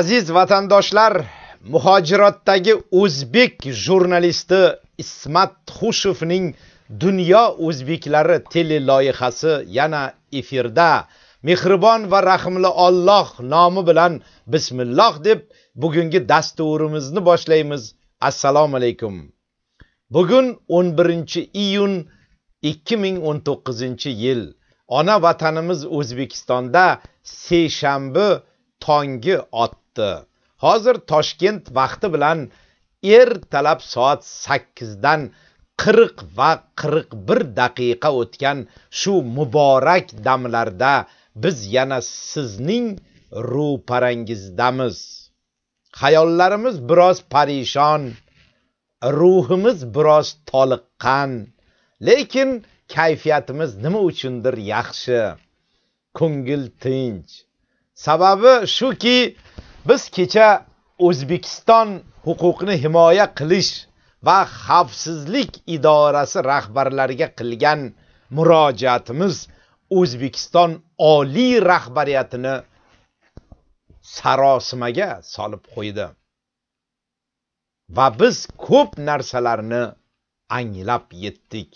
aziz vatandoshlar muhojirotdagi o'zbek jurnalisti ismat xushevning dunyo o'zbeklari teleloyihasi yana efirda mehribon va rahmli olloh nomi bilan bismilloh deb bugungi dasturimizni boshlaymiz assalomu alaykum bugun 11 iyun 2019 yil ona vatanimiz o'zbekistonda seshanbi tongi otdi o'tdi hozir toshkent vaqti bilan ertalab soat sakkizdan qirq va qirq bir daqiqa o'tgan shu muborak damlarda biz yana sizning ro'parangizdamiz xayollarimiz biroz parishon ruhimiz biroz toliqqan lekin kayfiyatimiz nima uchundir yaxshi ko'ngil tinch sababi shuki biz kecha O'zbekiston huquqni himoya qilish va xavfsizlik idorasi rahbarlariga qilgan murojaatimiz O'zbekiston oliy rahbariyatini sarosimaga solib qo'ydi. Va biz ko'p narsalarni anglab yetdik.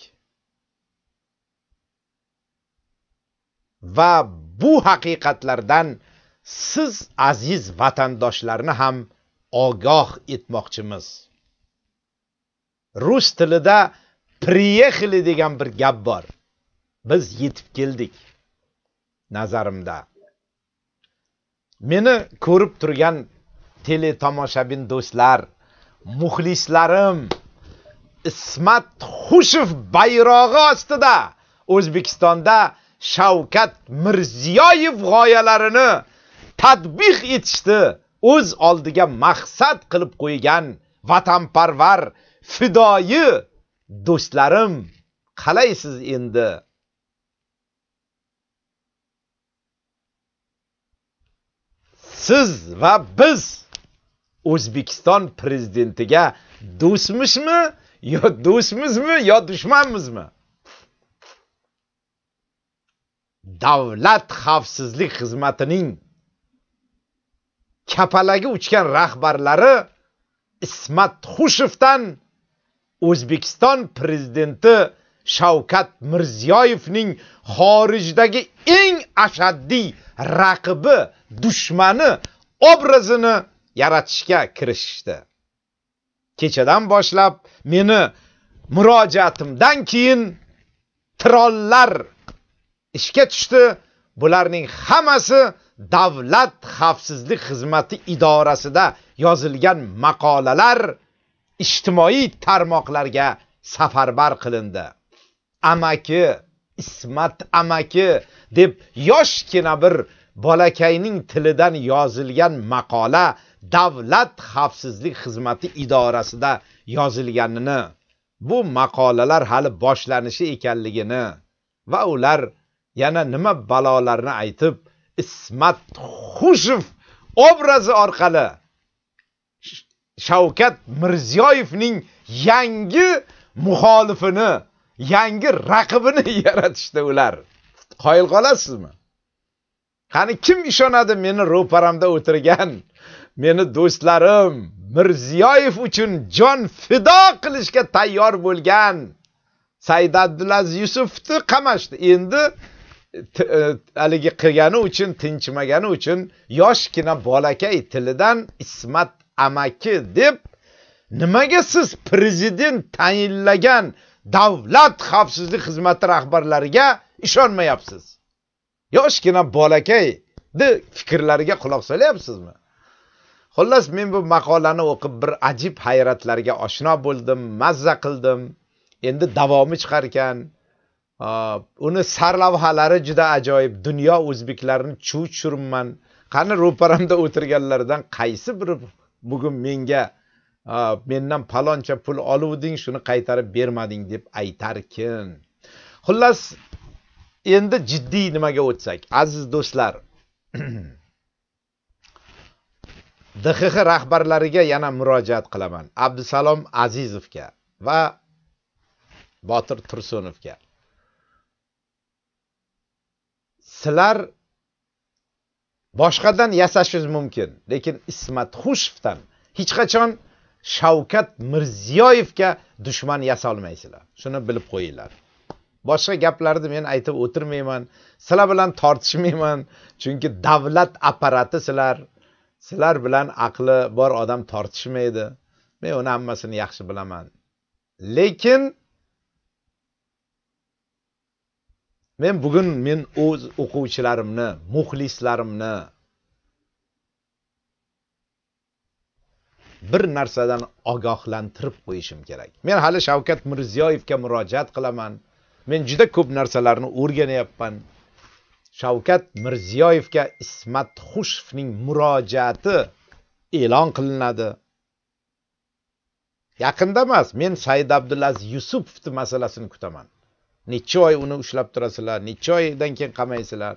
Va bu haqiqatlardan siz aziz vatandoshlarni ham ogoh etmoqchimiz rus tilida приехали degan bir gap bor biz yetib keldik nazarimda meni ko'rib turgan teletomoshabin do'stlar muxlislarim ismat xushev bayrog'i ostida o'zbekistonda shavkat mirziyoyev g'oyalarini tadbiq etishdi o'z oldiga maqsad qilib qo'ygan vatanparvar fidoyi do'stlarim qalaysiz endi siz va biz o'zbekiston prezidentiga do'stmishmi yo do'stmizmi yo dushmanmizmi davlat xavfsizlik xizmatining kapalagi uchgan rahbarlari Ismat Xushevdan O'zbekiston prezidenti Shavkat Mirziyoyevning xorijdagi eng ashaddiy raqibi, dushmani obrazini yaratishga kirishishdi. Kechadan boshlab meni murojaatimdan keyin trollar ishga tushdi. Bularning hammasi davlat xavfsizlik xizmati idorasida yozilgan maqolalar ijtimoiy tarmoqlarga safarbar qilindi amaki ismat amaki deb yoshgina bir bolakayning tilidan yozilgan maqola davlat xavfsizlik xizmati idorasida yozilganini bu maqolalar hali boshlanishi ekanligini va ular yana nima balolarni aytib ismat xushev obrazi orqali shavkat mirziyoyevning yangi muxolifini yangi raqibini yaratishdi ular qoyil qolasizmi qani kim ishonadi meni ro'paramda o'tirgan meni do'stlarim mirziyoyev uchun jon fido qilishga tayyor bo'lgan said abdulaziz yusufni qamashdi endi E, haligi qilgani uchun tinchimagani uchun yoshgina bolakay tilidan ismat amaki deb nimaga siz prezident tayinlagan davlat xavfsizlik xizmati rahbarlariga ishonmayapsiz yoshgina bolakayni fikrlariga quloq solyapsizmi xullas men bu maqolani o'qib bir ajib hayratlarga oshno bo'ldim mazza qildim endi davomi chiqarkan uni sarlavhalari juda ajoyib dunyo o'zbeklarini chuv churman qani ro'paramda o'tirganlardan qaysi biri bugun menga mendan paloncha pul oluvding shuni qaytarib bermading deb aytarkin xullas endi jiddiy nimaga o'tsak aziz do'stlar dxx rahbarlariga yana murojaat qilaman abdusalom azizovga va botir tursunovga sizlar boshqadan yasashingiz mumkin lekin ismat xushovdan hech qachon shavkat mirziyoyevga dushman yasolmaysizlar shuni bilib qo'yinglar boshqa gaplarni men aytib o'tirmayman sizlar bilan tortishmayman chunki davlat apparati sizlar sizlar bilan aqli bor odam tortishmaydi men uni hammasini yaxshi bilaman lekin men bugun men o'z o'quvchilarimni muxlislarimni bir narsadan ogohlantirib qo'yishim kerak men hali shavkat mirziyoyevga murojaat qilaman men juda ko'p narsalarni o'rganyapman shavkat mirziyoyevga ismat xushovning murojaati e'lon qilinadi yaqinda emas men said abdulaziz yusupovni masalasini kutaman necha oy uni ushlab turasizlar necha oydan keyin qamaysizlar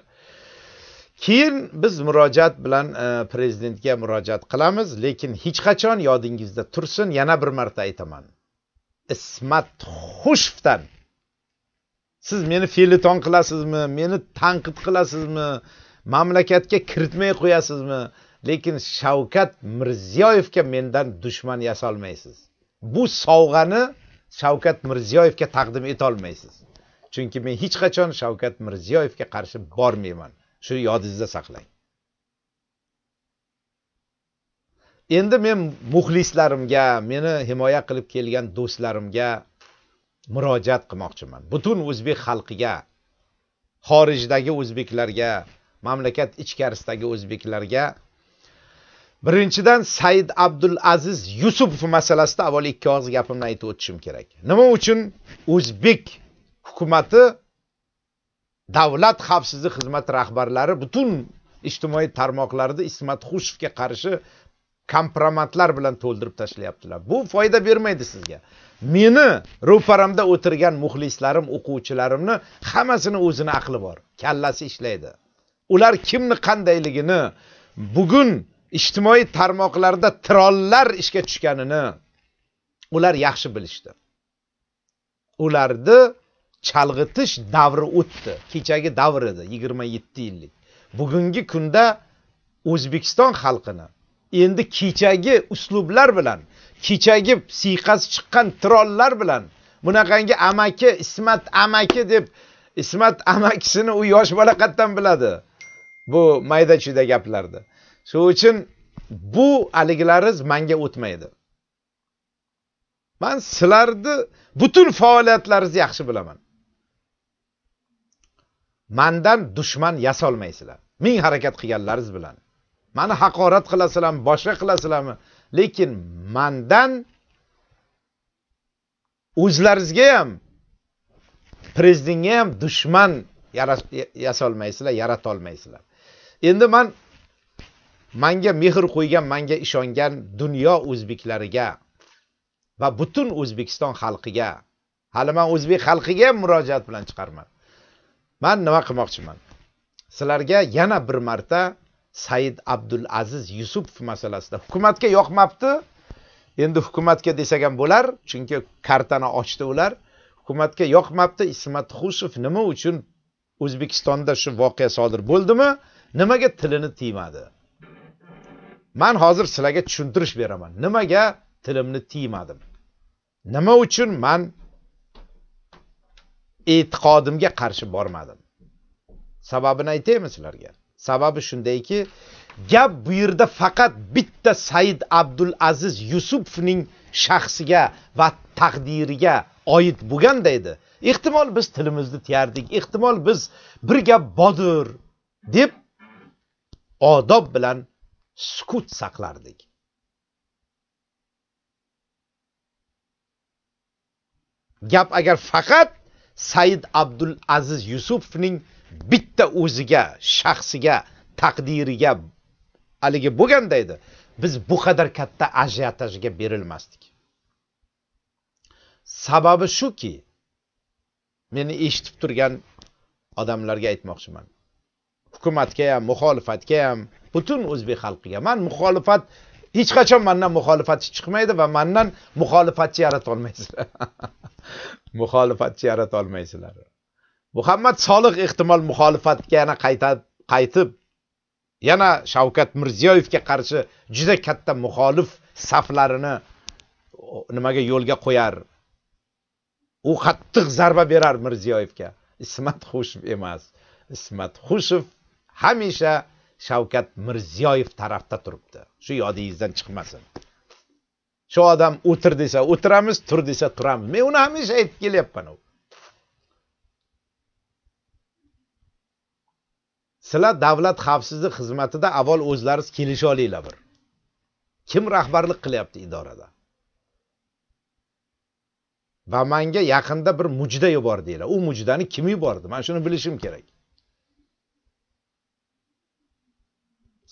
keyin biz murojaat bilan e, prezidentga murojaat qilamiz lekin hech qachon yodingizda tursin yana bir marta aytaman ismat xushovdan siz meni feliton qilasizmi meni tanqid qilasizmi mamlakatga kiritmay qo'yasizmi lekin shavkat mirziyoyevga mendan dushman yasolmaysiz bu sovg'ani shavkat mirziyoyevga taqdim etolmaysiz chunki men hech qachon shavkat mirziyoyevga qarshi bormayman shuni yodingizda saqlang endi men muxlislarimga meni himoya qilib kelgan do'stlarimga murojaat qilmoqchiman butun o'zbek xalqiga xorijdagi o'zbeklarga mamlakat ichkarisidagi o'zbeklarga birinchidan said abdulaziz yusupov masalasida avval ikki og'iz gapimni aytib o'tishim kerak nima uchun o'zbek hukumati davlat xavfsizlik xizmati rahbarlari butun ijtimoiy tarmoqlarda ismat xushevga qarshi kompromatlar bilan to'ldirib tashlayaptilar bu foyda bermaydi sizga meni ro'paramda o'tirgan muxlislarim o'quvchilarimni hammasini o'zini aqli bor kallasi ishlaydi ular kimni qandayligini bugun ijtimoiy tarmoqlarda trollar ishga tushganini ular yaxshi bilishdi ularni chalg'itish davri o'tdi kechagi davr edi yigirma yetti yillik bugungi kunda o'zbekiston xalqini endi kechagi uslublar bilan kechagi siyqasi chiqqan trollar bilan bunaqangi amaki ismat amaki deb ismat amakisini u yosh bola qayerdan biladi bu mayda chuyda gaplarni shuning uchun bu haligilariz manga o'tmaydi man sizlarni butun faoliyatlaringizni yaxshi bilaman mandan dushman yasolmaysizlar ming harakat qilganlaringiz bilan mani haqorat qilasizlarmi boshqa qilasizlarmi lekin mandan o'zlaringizga ham prezidentga ham dushman yasolmaysizlar yaratolmaysizlar endi man manga mehr qo'ygan manga ishongan dunyo o'zbeklariga va butun o'zbekiston xalqiga hali man o'zbek xalqiga ham murojaat bilan chiqarman man nima qilmoqchiman sizlarga yana bir marta said abdul aziz yusupov masalasida hukumatga yoqmabdi endi hukumatga desak ham bo'lar chunki kartani ochdi ular hukumatga yoqmabdi ismat xushov nima uchun o'zbekistonda shu voqea sodir bo'ldimi nimaga tilini tiymadi man hozir sizlarga tushuntirish beraman nimaga tilimni tiymadim nima uchun man e'tiqodimga qarshi bormadim sababini aytaymi sizlarga sababi shundayki gap bu yerda faqat bitta said abdul aziz yusupovning shaxsiga va taqdiriga oid bo'lganda edi ehtimol biz tilimizni tiyardik ehtimol biz bir gap bodir deb odob bilan sukut saqlardik gap agar faqat Said Abdul Aziz Yusufning bitta o'ziga, shaxsiga, taqdiriga aligi bo'lganda edi, biz bu qadar katta ajiotajga berilmasdik. Sababi shuki, meni eshitib turgan odamlarga aytmoqchiman. Hukumatga ham, muxolifatga ham, butun o'zbek xalqiga. Men muxolifat hech qachon mandan muxolifatchi chiqmaydi va mandan muxolifatchi yarata olmaysizlar muxolifatchi yarata olmaysizlar muhammad solih ehtimol muxolifatga yana qaytab qaytib yana shavkat mirziyoyevga qarshi juda katta muxolif saflarini nimaga yo'lga qo'yar u qattiq zarba berar mirziyoyevga ismat xushev emas ismat xushev hamisha shavkat mirziyoyev tarafda turibdi shu yodingizdan chiqmasin shu odam o'tir desa o'tiramiz tur desa turamiz men uni hamisha aytib kelyapman u sizlar davlat xavfsizlik xizmatida avval o'zlaringiz kelisha olinglar bir kim rahbarlik qilyapti idorada va manga yaqinda bir mujda yubordinglar u mujdani kim yubordi man shuni bilishim kerak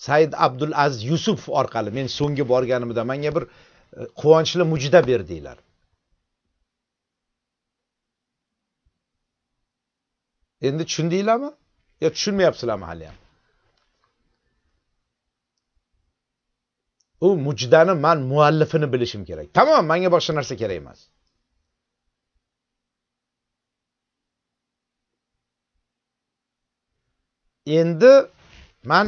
said abdul az yusuf orqali men so'nggi borganimda menga bir e, quvonchli mujda berdinglar endi tushundinglarmi yo tushunmayapsizlarmi hali ham u mujdani man muallifini bilishim kerak tamom menga boshqa narsa kerak emas endi man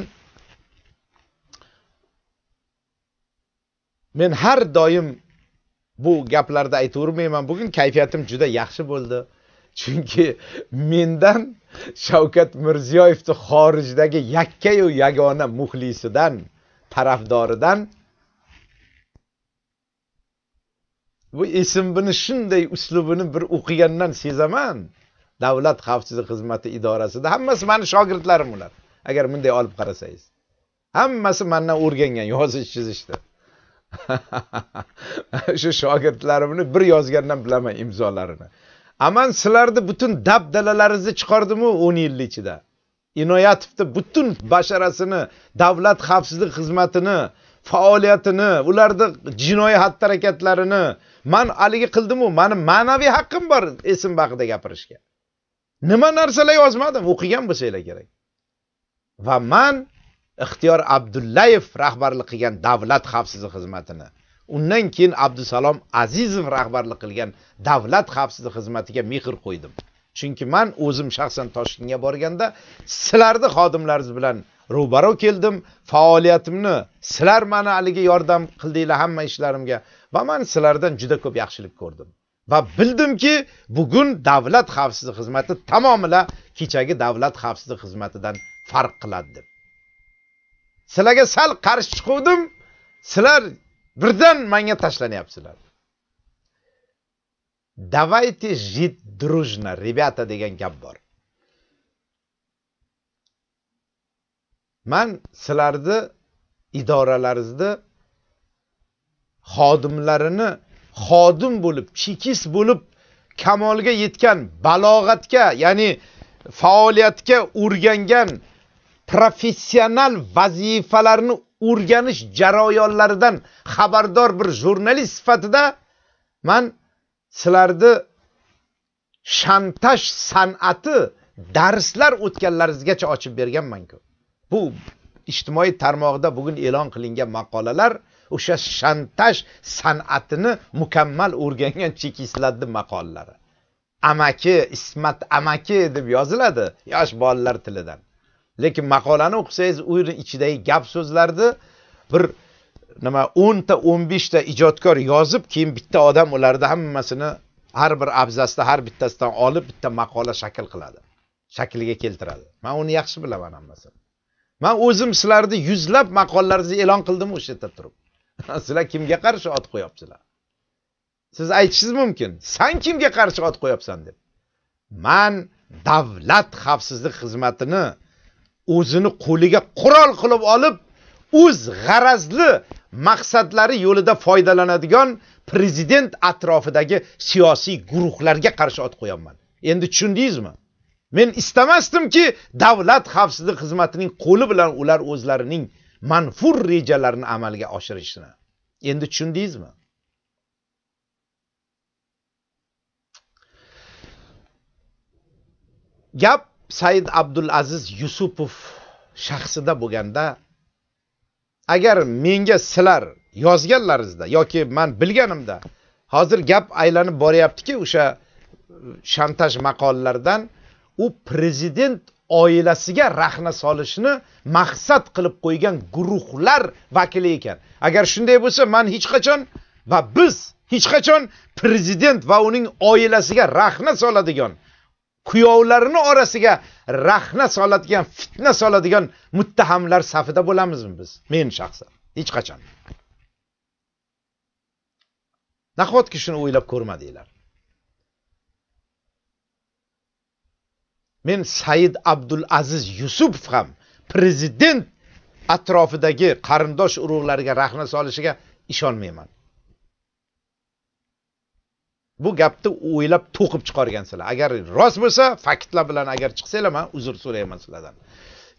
men har doim bu gaplarda aytavermayman bugun kayfiyatim juda yaxshi bo'ldi chunki mendan shavkat mirziyoyevni xorijdagi yakkayu yagona muxlisidan tarafdoridan bu esmbini shunday uslubini bir o'qigandan sezaman davlat xavfsizlik xizmati idorasida hammasi mani shogirdlarim ular agar bunday olib qarasangiz hammasi mandan o'rgangan yozish chizishni shu shogirdlarimni bir yozgandan bilaman imzolarini aman sizlarni butun dabdalalaringizni chiqardimu o'n yil ichida inoyatovni butun basharasini davlat xavfsizlik xizmatini faoliyatini ularni jinoiy xatti harakatlarini man haligi qildimu mani ma'naviy haqqim bor esim haqida gapirishga nima narsalar yozmadim o'qigan bo'lsanglar kerak va man ixtiyor abdullayev rahbarlik qilgan davlat xavfsizlik xizmatini undan keyin abdusalom azizov rahbarlik qilgan davlat xavfsizlik xizmatiga mehr qo'ydim chunki man o'zim shaxsan toshkentga borganda sizlarni xodimlaringiz bilan ro'baro keldim faoliyatimni sizlar mani haligi yordam qildinglar hamma ishlarimga va man sizlardan juda ko'p yaxshilik ko'rdim va bildimki bugun davlat xavfsizlik xizmati tamomila kechagi davlat xavfsizlik xizmatidan farq qiladi deb sizlarga sal qarshi chiquvdim sizlar birdan menga tashlanyapsizlar давайте жить дружно ребята degan gap bor man sizlarni idoralaringizda xodimlarini xodim bo'lib chekist bo'lib kamolga yetgan balog'atga ya'ni faoliyatga o'rgangan professional vazifalarni o'rganish jarayonlaridan xabardor bir jurnalist sifatida man sizlarni shantaj san'ati darslar o'tganlaringizgacha ochib berganmanku bu ijtimoiy tarmoqda bugun e'lon qilingan maqolalar o'sha shantaj san'atini mukammal o'rgangan chekistlarni maqolalari amaki ismat amaki deb yoziladi yosh bolalar tilidan lekin maqolani o'qisangiz u uni ichidagi gap so'zlarni bir nima o'nta o'n beshta ijodkor yozib keyin bitta odam ularni hammasini har bir abzasda har bittasidan olib bitta maqola shakl qiladi shakliga keltiradi man uni yaxshi bilaman hammasini man o'zim sizlarni yuzlab maqolalaringizni e'lon qildim o'sha yerda turib sizlar kimga qarshi ot qo'yapsizlar siz aytishingiz mumkin san kimga qarshi ot qo'yapsan deb man davlat xavfsizlik xizmatini o'zini qo'liga qurol qilib olib o'z g'arazli maqsadlari yo'lida foydalanadigan prezident atrofidagi siyosiy guruhlarga qarshi ot qo'yapman endi tushundingizmi men istamasdimki davlat xavfsizlik xizmatining qo'li bilan ular o'zlarining manfur rejalarini amalga oshirishini endi tushundingizmi gap said abdul aziz yusupov shaxsida bo'lganda agar menga sizlar yozganlaringizda yoki man bilganimda hozir gap aylanib boryaptiki o'sha e, shantaj maqolalaridan u prezident oilasiga rahna solishni maqsad qilib qo'ygan guruhlar vakili ekan agar shunday bo'lsa man hech qachon va biz hech qachon prezident va uning oilasiga rahna soladigan kuyovlarini orasiga rahna soladigan fitna soladigan muttahamlar safida bo'lamizmi biz men shaxsan hech qachon nahotki shuni o'ylab ko'rmadinglar men said abdul aziz yusupov ham prezident atrofidagi qarindosh urug'lariga rahna solishiga ishonmayman bu gapni o'ylab to'qib chiqargansizlar agar rost bo'lsa faktlar bilan agar chiqsanglar man uzr so'rayman sizlardan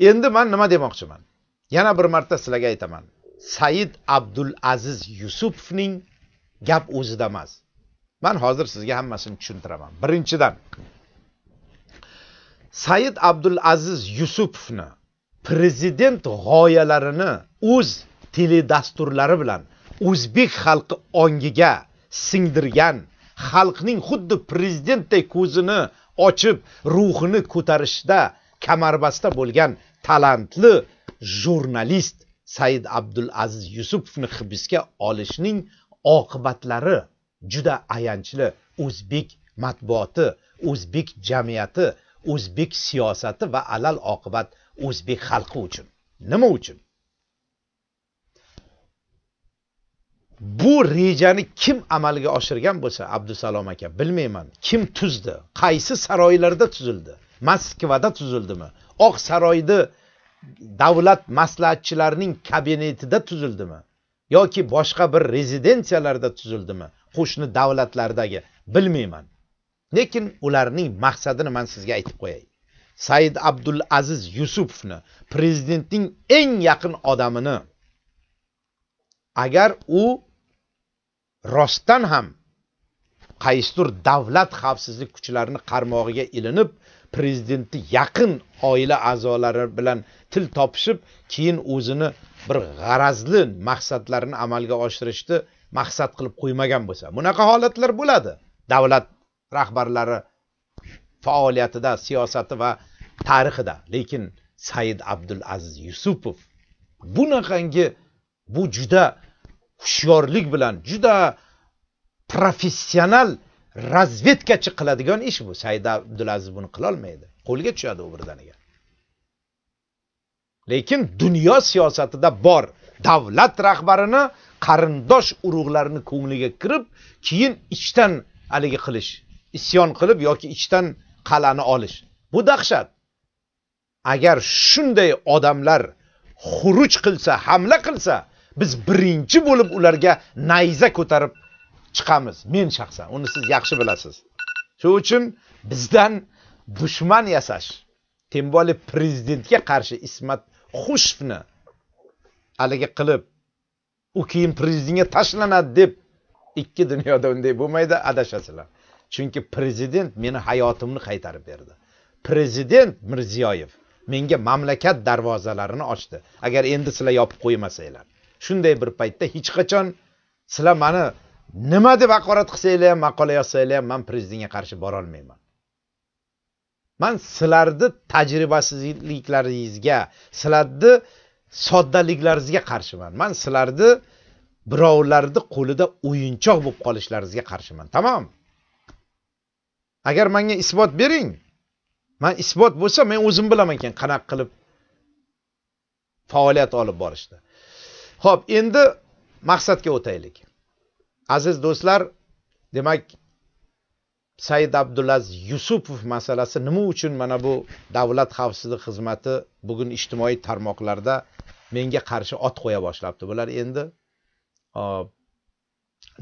endi man nima demoqchiman yana bir marta sizlarga aytaman said abdul aziz yusupovning gap o'zida emas man hozir sizga hammasini tushuntiraman birinchidan said abdul aziz yusupovni prezident g'oyalarini o'z teledasturlari bilan o'zbek xalqi ongiga singdirgan xalqning xuddi prezidentday ko'zini ochib ruhini ko'tarishda kamarbasta bo'lgan talantli jurnalist said abdulaziz yusupovni hibsga olishning oqibatlari juda ayanchli o'zbek matbuoti o'zbek jamiyati o'zbek siyosati va alal oqibat o'zbek xalqi uchun nima uchun bu rejani kim amalga oshirgan bo'lsa abdusalom aka bilmayman kim tuzdi qaysi saroylarda tuzildi moskvada tuzildimi oq saroyni davlat maslahatchilarining kabinetida tuzildimi yoki boshqa bir rezidensiyalarda tuzildimi qo'shni davlatlardagi bilmayman lekin ularning maqsadini man sizga aytib qo'yay said abdul aziz yusupovni prezidentning eng yaqin odamini agar u rostdan ham qaysidir davlat xavfsizlik kuchlarini qarmog'iga ilinib prezidentni yaqin oila a'zolari bilan til topishib keyin o'zini bir g'arazli maqsadlarini amalga oshirishni maqsad qilib qo'ymagan bo'lsa bunaqa holatlar bo'ladi davlat rahbarlari faoliyatida siyosati va tarixida lekin said abdulaziz yusupov bunaqangi bu juda hushyorlik bilan juda professional razvedkachi qiladigan ish bu saida abdulaziz buni qilolmaydi qo'lga tushadi u birdaniga lekin dunyo siyosatida bor davlat rahbarini qarindosh urug'larini ko'ngliga kirib keyin ichdan haligi qilish isyon qilib yoki ichdan qal'ani olish bu dahshat agar shunday odamlar xuruj qilsa hamla qilsa biz birinchi bo'lib ularga nayza ko'tarib chiqamiz men shaxsan uni siz yaxshi bilasiz shuning uchun bizdan dushman yasash тем более prezidentga qarshi ismat xushfni haligi qilib u keyin prezidentga tashlanadi deb ikki dunyoda unday bo'lmaydi adashasizlar chunki prezident meni hayotimni qaytarib berdi prezident mirziyoyev menga mamlakat darvozalarini ochdi agar endi sizlar yopib qo'ymasanglar shunday bir paytda hech qachon sizlar mani nima deb haqorat qilsanglar ham maqola yozsanglar ham man prezidentga qarshi borolmayman man sizlarni tajribasizliklaringizga sizlarni soddaliklaringizga qarshiman man sizlarni birovlarni qo'lida o'yinchoq bo'lib qolishlaringizga qarshiman tamom agar menga isbot bering man isbot bo'lsa men o'zim bilaman ekan qanaqa qilib faoliyat olib borishni Xo'p, endi maqsadga o'taylik. Aziz do'stlar, demak Said Abdulaziz Yusupov masalasi nima uchun mana bu Davlat xavfsizlik xizmati bugun ijtimoiy tarmoqlarda menga qarshi ot qo'ya boshlabdi. Bular endi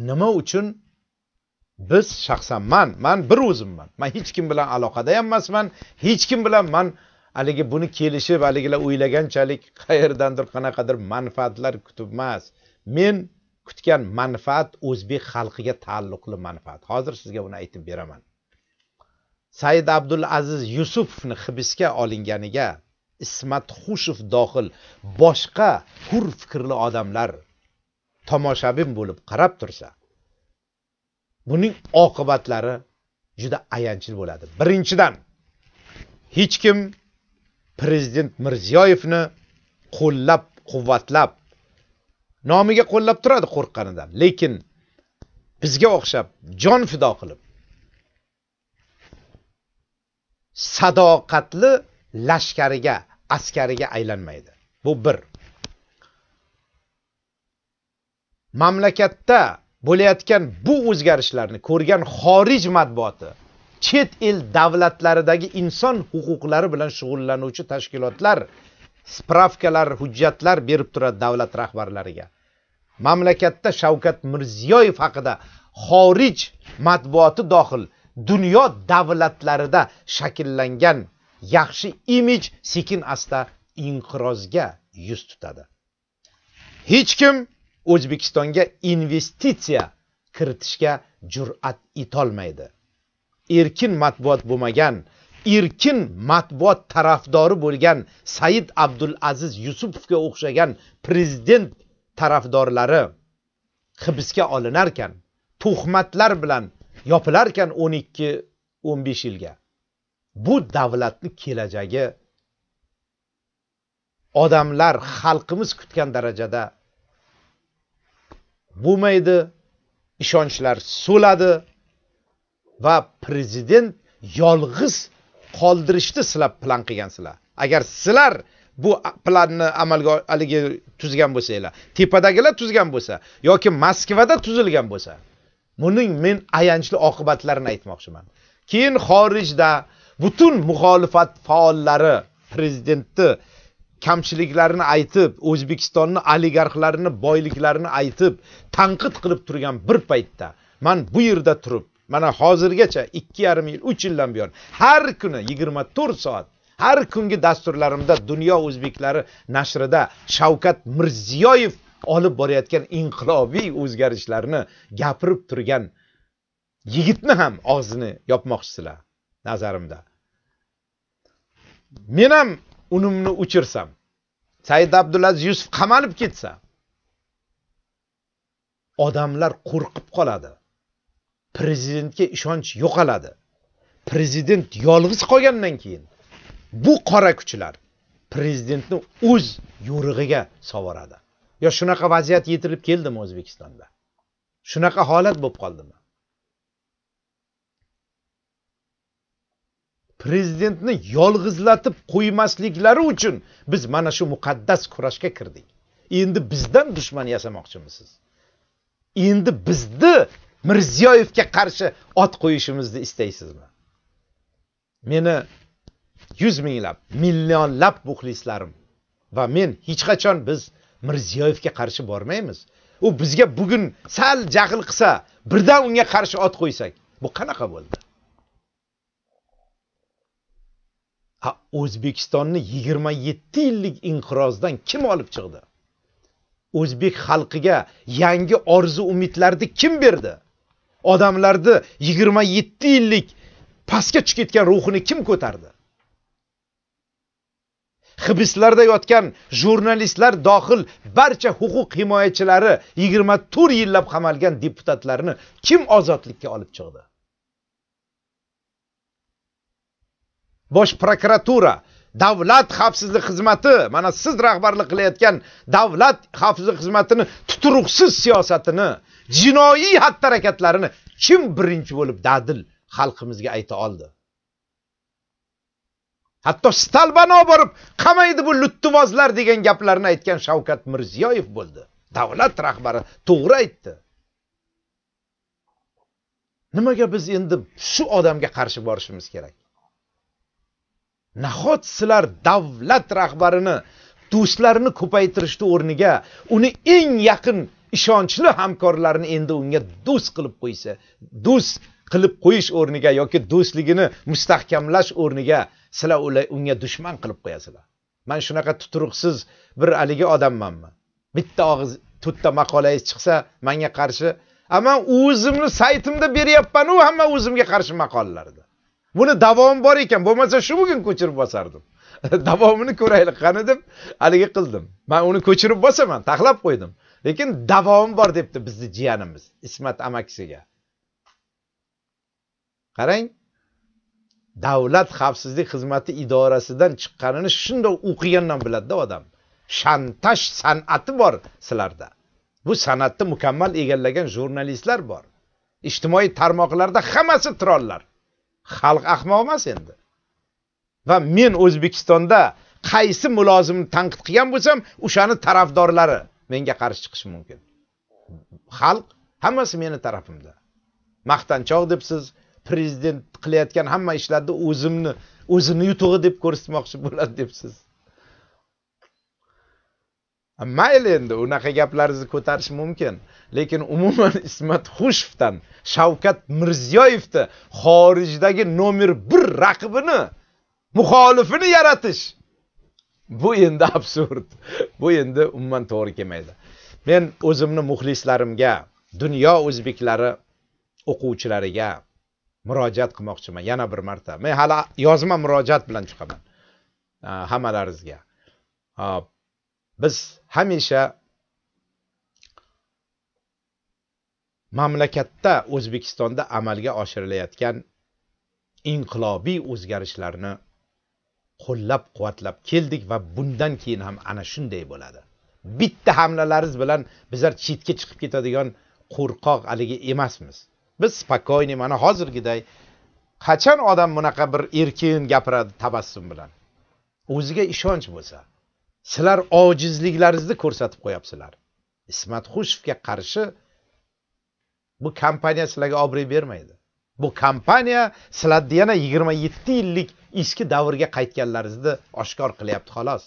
nima uchun biz shaxsan man man bir o'zimman man hech kim bilan aloqada ham emasman hech kim bilan man haligi buni kelishib haligilar o'ylaganchalik qayerdandir qanaqadir manfaatlar kutib emas men kutgan manfaat o'zbek xalqiga taalluqli manfaat hozir sizga buni aytib beraman said abdul aziz yusupovni hibsga olinganiga ismat xushov dohil boshqa hur fikrli odamlar tomoshabin bo'lib qarab tursa buning oqibatlari juda ayanchli bo'ladi birinchidan hech kim prezident mirziyoyevni qo'llab quvvatlab nomiga qo'llab turadi qo'rqqanidan lekin bizga o'xshab jon fido qilib sadoqatli lashkariga askariga aylanmaydi bu bir mamlakatda bo'layotgan bu o'zgarishlarni ko'rgan xorij matbuoti chet el davlatlaridagi inson huquqlari bilan shug'ullanuvchi tashkilotlar spravkalar hujjatlar berib turadi davlat rahbarlariga mamlakatda shavkat mirziyoyev haqida xorij matbuoti dohil dunyo davlatlarida shakllangan yaxshi imij sekin asta inqirozga yuz tutadi hech kim o'zbekistonga investitsiya kiritishga jur'at etolmaydi erkin matbuot bo'lmagan erkin matbuot tarafdori bo'lgan said abdulaziz yusupovga o'xshagan prezident tarafdorlari hibsga olinarkan tuhmatlar bilan yopilarkan 12-15 yilga bu davlatni kelajagi odamlar xalqimiz kutgan darajada bo'lmaydi ishonchlar so'ladi va prezident yolg'iz qoldirishni sizlar plan qilgansizlar agar sizlar bu planni amalga haligi tuzgan bo'lsanglar tepadagilar tuzgan bo'lsa yoki moskvada tuzilgan bo'lsa buning men ayanchli oqibatlarini aytmoqchiman keyin xorijda butun muxolifat faollari prezidentni kamchiliklarini aytib o'zbekistonni oligarxlarini boyliklarini aytib tanqid qilib turgan bir paytda man bu yerda turib mana hozirgacha ikki yarim yil uch yildan buyon har kuni yigirma to'rt soat har kungi dasturlarimda dunyo o'zbeklari nashrida shavkat mirziyoyev olib borayotgan inqilobiy o'zgarishlarni gapirib turgan yigitni ham og'zini yopmoqchisizlar nazarimda men ham unimni o'chirsam said abdulaziz yusuf qamalib ketsa odamlar qo'rqib qoladi prezidentga ishonch yo'qoladi prezident yolg'iz qolgandan keyin bu qora kuchlar prezidentni o'z yo'rig'iga sovoradi yo shunaqa vaziyat yetilib keldimi o'zbekistonda shunaqa holat bo'lib qoldimi prezidentni yolg'izlatib qo'ymasliklari uchun biz mana shu muqaddas kurashga kirdik endi bizdan dushman yasamoqchimisiz endi bizni mirziyoyevga qarshi ot qo'yishimizni istaysizmi meni yuz minglab millionlab muxlislarim va men hech qachon biz mirziyoyevga qarshi bormaymiz u bizga bugun sal jahl qilsa birdan unga qarshi ot qo'ysak bu qanaqa bo'ldi a o'zbekistonni yigirma yetti yillik inqirozdan kim olib chiqdi o'zbek xalqiga yangi orzu umidlarni kim berdi odamlarni 27 yillik pastga tushib ketgan ruhini kim ko'tardi hibslarda yotgan jurnalistlar dohil barcha huquq himoyachilari 24 yillab qamalgan deputatlarni kim ozodlikka olib chiqdi bosh prokuratura davlat xavfsizlik xizmati mana siz rahbarlik qilayotgan davlat xavfsizlik xizmatini tuturuqsiz siyosatini jinoiy xatti harakatlarini kim birinchi bo'lib dadil xalqimizga ayta oldi hatto stalbano borib qamaydi bu luttumozlar degan gaplarni aytgan shavkat mirziyoyev bo'ldi davlat rahbari to'g'ri aytdi nimaga biz endi shu odamga qarshi borishimiz kerak nahot sizlar davlat rahbarini do'stlarini ko'paytirishni o'rniga uni eng yaqin ishonchli hamkorlarni endi unga do'st qilib qo'ysa do'st qilib qo'yish o'rniga yoki do'stligini mustahkamlash o'rniga sizlar unga dushman qilib qo'yasizlar man shunaqa tuturuqsiz bir haligi odammanmi bitta og'iz to'rtta maqolangiz chiqsa manga qarshi a man o'zimni saytimda beryapmanu hamma o'zimga qarshi maqolalarda buni davomi bor ekan bo'lmasa shu bugun ko'chirib bosardim davomini ko'raylik qani deb haligi qildim man uni ko'chirib bosaman taxlab qo'ydim lekin davomi bor debdi bizni jiyanimiz ismat amakisiga qarang davlat xavfsizlik xizmati idorasidan chiqqanini shundoq o'qigandan biladida odam shantaj san'ati bor sizlarda bu san'atni mukammal egallagan jurnalistlar bor ijtimoiy tarmoqlarda hammasi trollar xalq ahmoq emas endi va men o'zbekistonda qaysi mulozimni tanqid qilgan bo'lsam o'shani tarafdorlari menga qarshi chiqishi mumkin xalq hammasi meni tarafimda maqtanchoq debsiz prezident qilayotgan hamma ishlarni o'zimni o'zini yutug'i deb ko'rsatmoqchi bo'ladi debsiz mayli endi unaqa gaplaringizni ko'tarish mumkin lekin umuman ismat xushovdan shavkat mirziyoyevni xorijdagi nomer bir raqibini muxolifini yaratish bu endi absurd bu endi umuman to'g'ri kelmaydi men o'zimni muxlislarimga dunyo o'zbeklari o'quvchilariga murojaat qilmoqchiman yana bir marta men hali yozma murojaat bilan chiqaman hammalaringizga biz hamisha mamlakatda o'zbekistonda amalga oshirilayotgan inqilobiy o'zgarishlarni qo'llab quvvatlab keldik va bundan keyin ham ana shunday bo'ladi bitta hamlalariz bilan bizlar chetga chiqib ketadigan qo'rqoq haligi emasmiz biz спокойный mana hozirgiday qachon odam bunaqa bir erkin gapiradi tabassum bilan o'ziga ishonch bo'lsa sizlar ojizliklaringizni ko'rsatib qo'yapsizlar ismatxushevga qarshi bu kompaniya sizlarga obro' bermaydi bu kompaniya sizlarni yana yigirma yetti yillik eski davrga qaytganlaringizni oshkor qilyapti xolos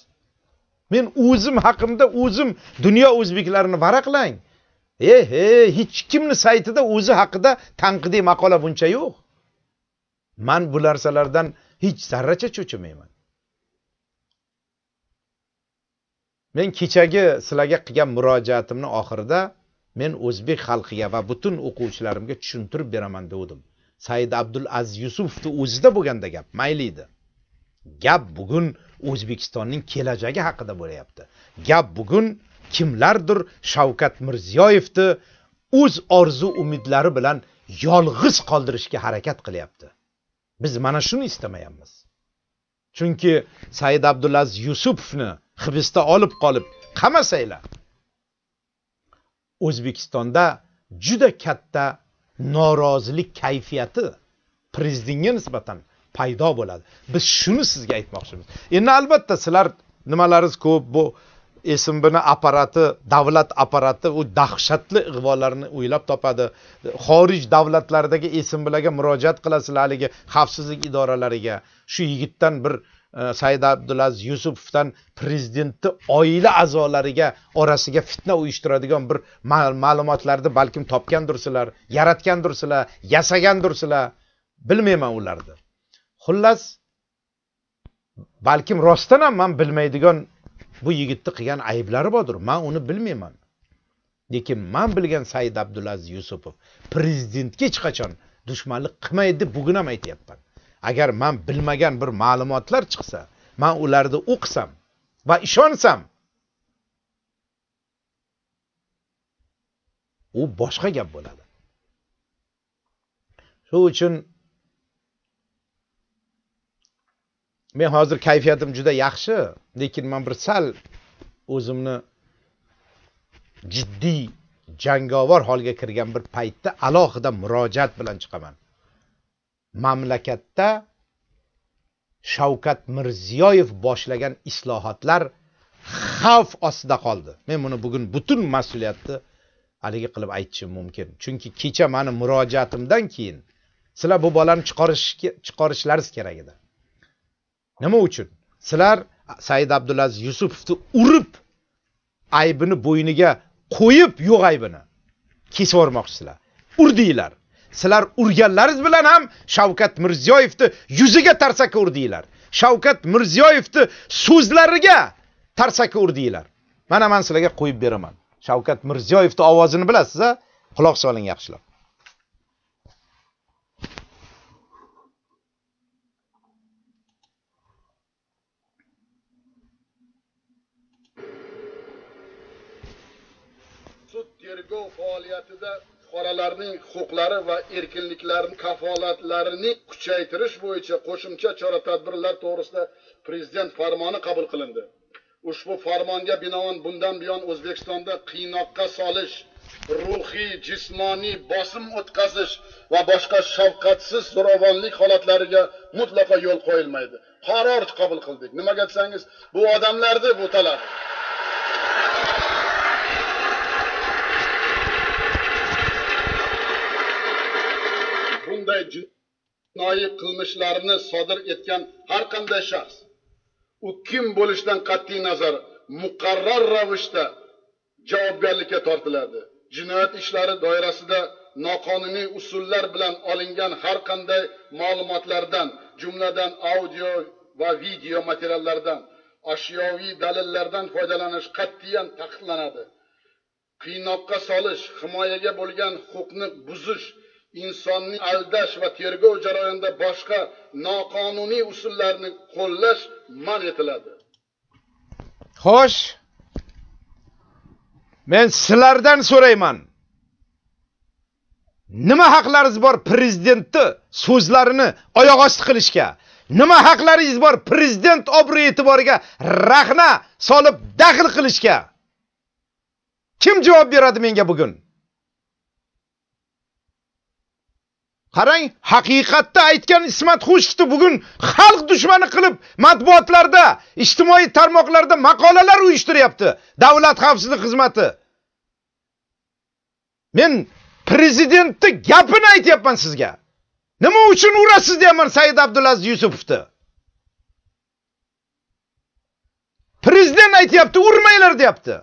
men o'zim haqimda o'zim dunyo o'zbeklarini varaqlang e he hech kimni saytida o'zi haqida tanqidiy maqola buncha yo'q man bu narsalardan hech zarracha cho'chimayman men kechagi sizlarga qilgan murojaatimni oxirida men o'zbek xalqiga va butun o'quvchilarimga tushuntirib beraman deguvdim said abdul aziz yusupovni o'zida bo'lganda gap mayli edi gap bugun o'zbekistonning kelajagi haqida bo'lyapti gap bugun kimlardir shavkat mirziyoyevni o'z orzu umidlari bilan yolg'iz qoldirishga harakat qilyapti biz mana shuni istamayapmiz chunki said abdulaziz yusupovni hibsda olib qolib qamasanglar o'zbekistonda juda katta norozilik kayfiyati prezidentga nisbatan paydo bo'ladi biz shuni sizga aytmoqchimiz endi albatta sizlar nimalariz ko'p bu smbni apparati davlat apparati u dahshatli ig'volarni o'ylab topadi xorij davlatlaridagi smblarga murojaat qilasizlar haligi xavfsizlik idoralariga shu yigitdan bir said abdulaziz yusufdan prezidentni oila a'zolariga orasiga fitna uyushtiradigan bir ma'lumotlarni balkim topgandirsizlar yaratgandirsizlar yasagandirsizlar bilmayman ularni xullas balkim rostdan ham man bilmaydigan bu yigitni qilgan ayblari bordir man uni bilmayman lekin man bilgan said abdulaziz yusupov prezidentga hech qachon dushmanlik qilmaydi deb bugun ham aytyapman agar man bilmagan bir ma'lumotlar chiqsa man ularni o'qisam va ishonsam u boshqa gap bo'ladi shu uchun men hozir kayfiyatim juda yaxshi lekin man bir sal o'zimni jiddiy jangovar holga kirgan bir paytda alohida murojaat bilan chiqaman mamlakatda shavkat mirziyoyev boshlagan islohotlar xavf ostida qoldi men buni bugun butun mas'uliyatni haligi qilib aytishim mumkin chunki kecha mani murojaatimdan keyin sizlar bu bolani chiqarish chiqarishlaringiz kerak edi nima uchun sizlar said abdulaziz yusupovni urib aybini bo'yniga qo'yib yo'q aybini kesib yubormoqchisizlar urdinglar sizlar urganlaringiz bilan ham shavkat mirziyoyevni yuziga tarsak urdinglar shavkat mirziyoyevni so'zlariga tarsak urdinglar mana men sizlarga qo'yib beraman shavkat mirziyoyevni ovozini bilasiz a quloq soling yaxshilab sud tergov faoliyatida fuqarolarning huquqlari va erkinliklarini kafolatlarini kuchaytirish bo'yicha qo'shimcha chora tadbirlar to'g'risida prezident farmoni qabul qilindi ushbu farmonga binoan bundan buyon o'zbekistonda qiynoqqa solish ruhiy jismoniy bosim o'tkazish va boshqa shafqatsiz zo'ravonlik holatlariga mutlaqo yo'l qo'yilmaydi qaror qabul qildik nimaga desangiz bu odamlarni bu talab qanday jinoiy qilmishlarni sodir etgan har qanday shaxs u kim bo'lishidan qat'iy nazar muqarrar ravishda javobgarlikka tortiladi jinoyat ishlari doirasida noqonuniy usullar bilan olingan har qanday ma'lumotlardan jumladan audio va video materiallardan ashyoviy dalillardan foydalanish qat'iyan taqiqlanadi qiynoqqa solish himoyaga bo'lgan huquqni buzish insonni aldash va tergov jarayonida boshqa noqonuniy usullarni qo'llash man etiladi xo'sh men sizlardan so'rayman nima haqlaringiz bor prezidentni so'zlarini oyoq osti qilishga nima haqlaringiz bor prezident obro' e'tiboriga rahna solib daxl qilishga kim javob beradi menga bugun qarang haqiqatda aytgan ismat xushovni bugun xalq dushmani qilib matbuotlarda ijtimoiy tarmoqlarda maqolalar uyushtiryapti davlat xavfsizlik xizmati men prezidentni gapini aytyapman sizga nima uchun urasiz deyapman said abdulaziz yusupovni prezident aytyapti urmanglar deyapti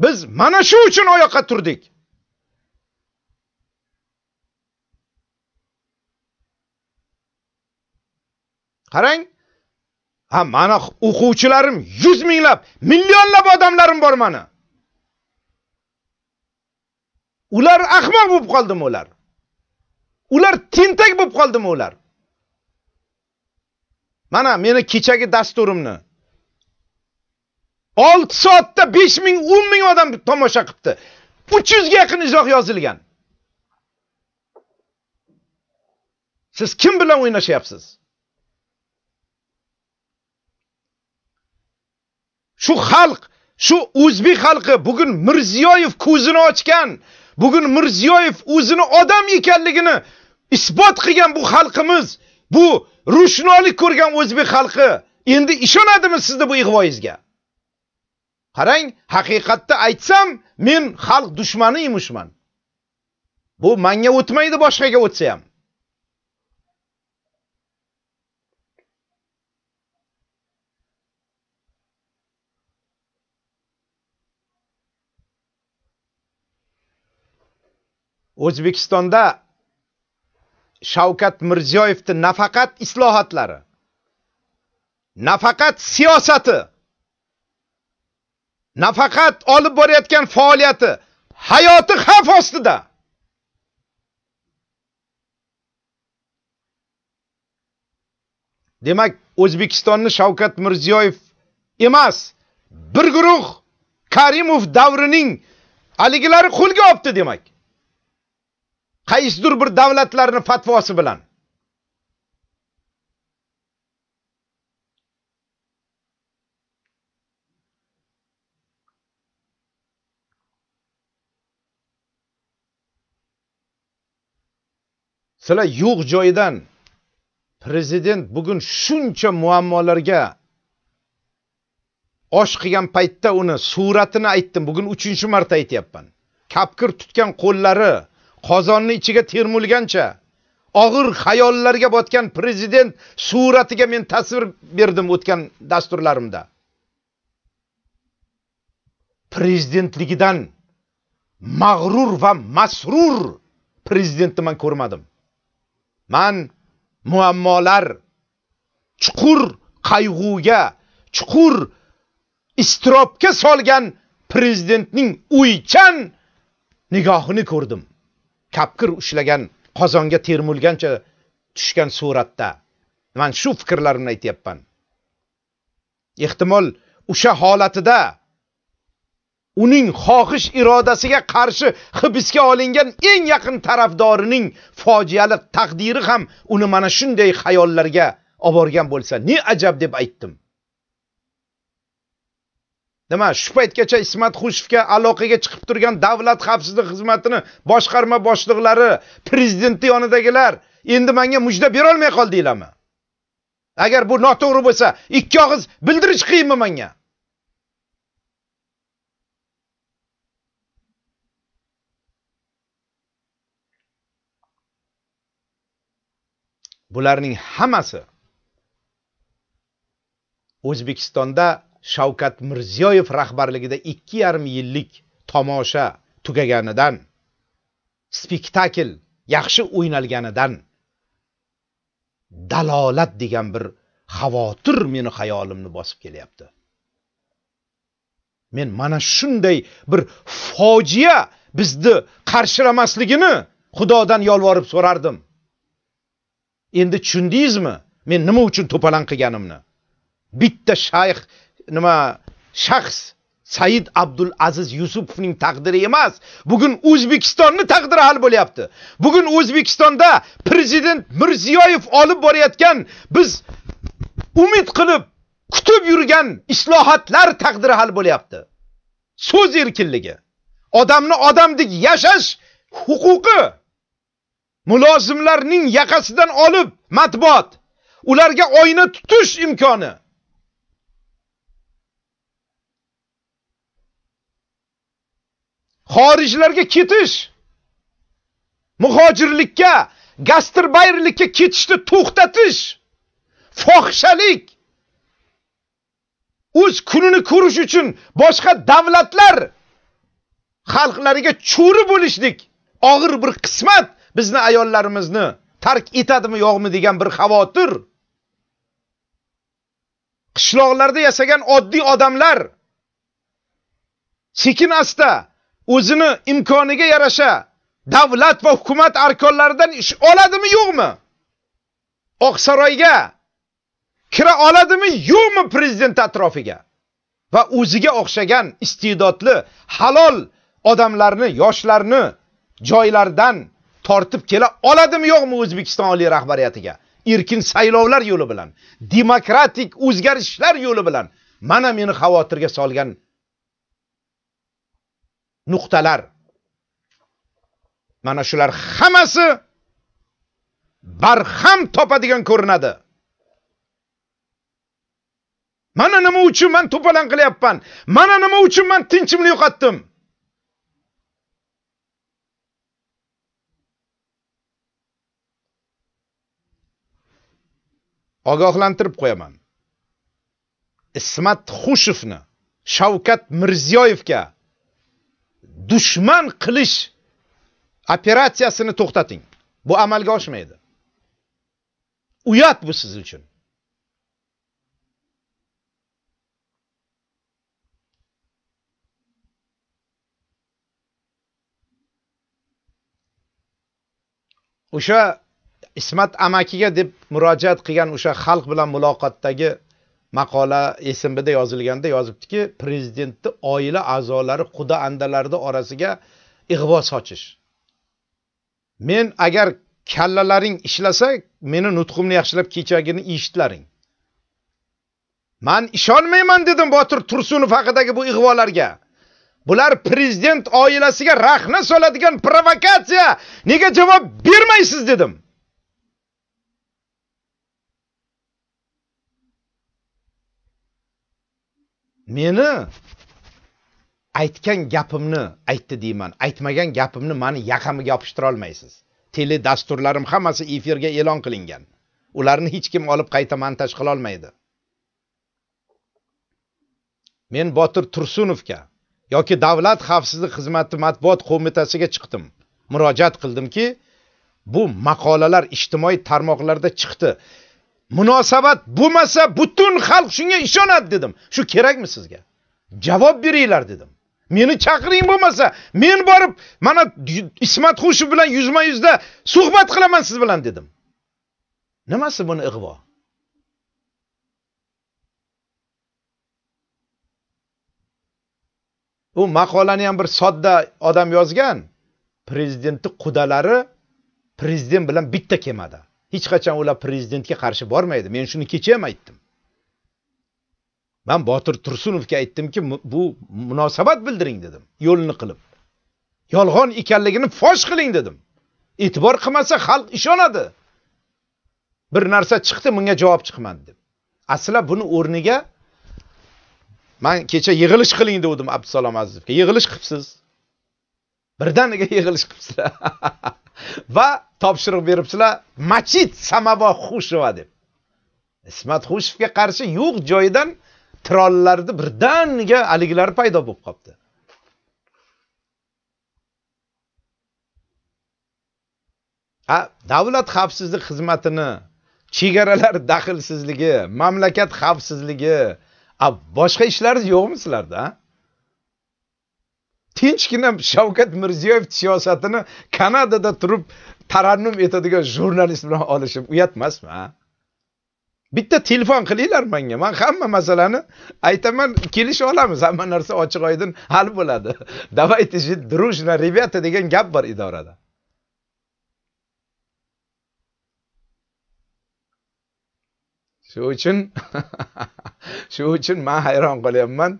Biz mana shu uchun oyoqqa turdik. Qarang, ha mana o'quvchilarim 100 minglab, millionlab odamlarim bor mana. Ular ahmoq bo'lib qoldimi ular? Ular tentak bo'lib qoldimi ular? Mana meni kechagi dasturimni 6 soatda 5 ming 10 ming odam tomosha qilibdi 300 ga yaqin izoh yozilgan siz kim bilan o'ynashyapsiz shu xalq shu o'zbek xalqi bugun mirziyoyev ko'zini ochgan bugun mirziyoyev o'zini odam ekanligini isbot qilgan bu xalqimiz bu ro'shnolik ko'rgan o'zbek xalqi endi ishonadimi sizni bu ig'voyingizga qarang haqiqatda aytsam men xalq dushmani imushman bu manga o'tmaydi boshqaga o'tsa ham o'zbekistonda shavkat mirziyoyevni nafaqat islohotlari nafaqat siyosati nafaqat olib borayotgan faoliyati, hayoti xavf ostida. Demak, O'zbekistonni Shavkat Mirziyoyev emas, bir guruh Karimov davrining haligilari qo'lga olibdi demak. Qaysidir bir davlatlarning fatvosi bilan sizlar yo'q joydan prezident bugun shuncha muammolarga osh qilgan paytda uni suratini aytdim bugun uchinchi marta aytyapman kapkir tutgan qo'llari qozonni ichiga termulgancha og'ir xayollarga botgan prezident suratiga men tasvir berdim o'tgan dasturlarimda prezidentligidan mag'rur va masrur prezidentni man ko'rmadim man muammolar chuqur qayg'uga chuqur istirobga solgan prezidentning uychan nigohini ko'rdim kapkir ushlagan qozonga termulgancha tushgan suratda man shu fikrlarimni aytyapman ehtimol o'sha holatida uning xohish irodasiga qarshi hibsga olingan eng yaqin tarafdorining fojiali taqdiri ham uni mana shunday xayollarga olib borgan bo'lsa ne ajab deb aytdim nima shu paytgacha ismat xushevga aloqaga chiqib turgan davlat xavfsizlik xizmatini boshqarma boshliqlari prezidentni yonidagilar endi manga mujda berolmay qoldinglarmi agar bu noto'g'ri bo'lsa ikki og'iz bildirish qiyinmi manga bularning hammasi o'zbekistonda shavkat mirziyoyev rahbarligida ikki yarim yillik tomosha tugaganidan spektakl yaxshi o'ynalganidan dalolat degan bir xavotir meni xayolimni bosib kelyapti men mana shunday bir fojia bizni qarshilamasligini xudodan yolvorib so'rardim Endi tushundingizmi? Men nima uchun to'palon qilganimni? Bitta shayx nima shaxs Said Abdul Aziz Yusupovning taqdiri emas, bugun O'zbekistonning taqdiri hal bo'lyapti. Bugun O'zbekistonda prezident Mirziyoyev olib borayotgan biz umid qilib kutib yurgan islohotlar taqdiri hal bo'lyapti. So'z erkinligi, odamni odamdek yashash huquqi mulozimlarning yaqasidan olib matbuot ularga oyna tutish imkoni xorijlarga ketish muhojirlikka gastrbayrlikka ketishni to'xtatish fohishalik o'z kunini ko'rish uchun boshqa davlatlar xalqlariga cho'ri bo'lishlik og'ir bir qismat bizni ayollarimizni tark etadimi yo'qmi degan bir xavotir qishloqlarda yashagan oddiy odamlar sekin asta o'zini imkoniga yarasha davlat va hukumat arkonlaridan ish oladimi yo'qmi oqsaroyga kira oladimi yo'qmi prezident atrofiga va o'ziga o'xshagan iste'dodli halol odamlarni yoshlarni joylardan tortib kela oladimi yo'qmi O'zbekiston oliy rahbariyatiga? Erkin saylovlar yo'li bilan, demokratik o'zgarishlar yo'li bilan mana meni xavotirga solgan nuqtalar. Mana shular hammasi barham topadigan ko'rinadi. Mana nima uchun man to'palan qilyapman? Mana nima uchun man tinchimni yo'qotdim? ogohlantirib qo'yaman ismat xushevni shavkat mirziyoyevga dushman qilish operatsiyasini to'xtating bu amalga oshmaydi uyat bu siz uchun o'sha ismat amakiga deb murojaat qilgan o'sha xalq bilan muloqotdagi maqola esimda yozilganda yozibdiki prezidentni oila a'zolari quda andalarni orasiga ig'vo sochish men agar kallalaring ishlasa meni nutqimni yaxshilab kechagini eshitlaring man ishonmayman dedim botir tursunov haqidagi bu ig'volarga bular prezident oilasiga rahna soladigan provokatsiya nega javob bermaysiz dedim meni aytgan gapimni aytdi deyman aytmagan gapimni mani yaqamiga yopishtira olmaysiz tele dasturlarim hammasi efirga e'lon qilingan ularni hech kim olib qayta montaj qilolmaydi men botir tursunovga yoki davlat xavfsizlik xizmati matbuot qo'mitasiga chiqdim murojaat qildimki bu maqolalar ijtimoiy tarmoqlarda chiqdi munosabat bo'lmasa butun xalq shunga ishonadi dedim shu kerakmi sizga javob beringlar dedim meni chaqiring bo'lmasa men borib mana ismat xushev bilan yuzma yuzda suhbat qilaman siz bilan dedim nimasi buni ig'vo u maqolani ham bir sodda odam yozgan prezidentni qudalari prezident bilan bitta kemada hech qachon ular prezidentga qarshi bormaydi men shuni kecha ham aytdim man botir tursunovga aytdimki bu munosabat bildiring dedim yo'lini qilib yolg'on ekanligini fosh qiling dedim e'tibor qilmasa xalq ishonadi bir narsa chiqdi bunga javob chiqmadi deb asla buni o'rniga man kecha yig'ilish qiling devdim abdusalom azizovga yig'ilish qilibsiz birdaniga yig'ilish qilibsizlar va topshiriq beribsizlar machit samavo xushova deb ismat xushovga qarshi yo'q joydan trollarni birdaniga haligilari paydo bo'lib qolibdi a davlat xavfsizlik xizmatini chegaralar daxlsizligi mamlakat xavfsizligi a boshqa ishlariz yo'qmi sizlarda tinchgina shavkat mirziyoyev siyosatini kanadada turib tarannum etadigan jurnalist bilan olishib uyat emasmi bitta telefon qilinglar menga man hamma masalani aytaman kelishib olamiz hamma narsa ochiq oydin hal bo'ladi давайте жить дружно ребята degan gap bor idorada shuning uchun shuning uchun man hayron qolyapman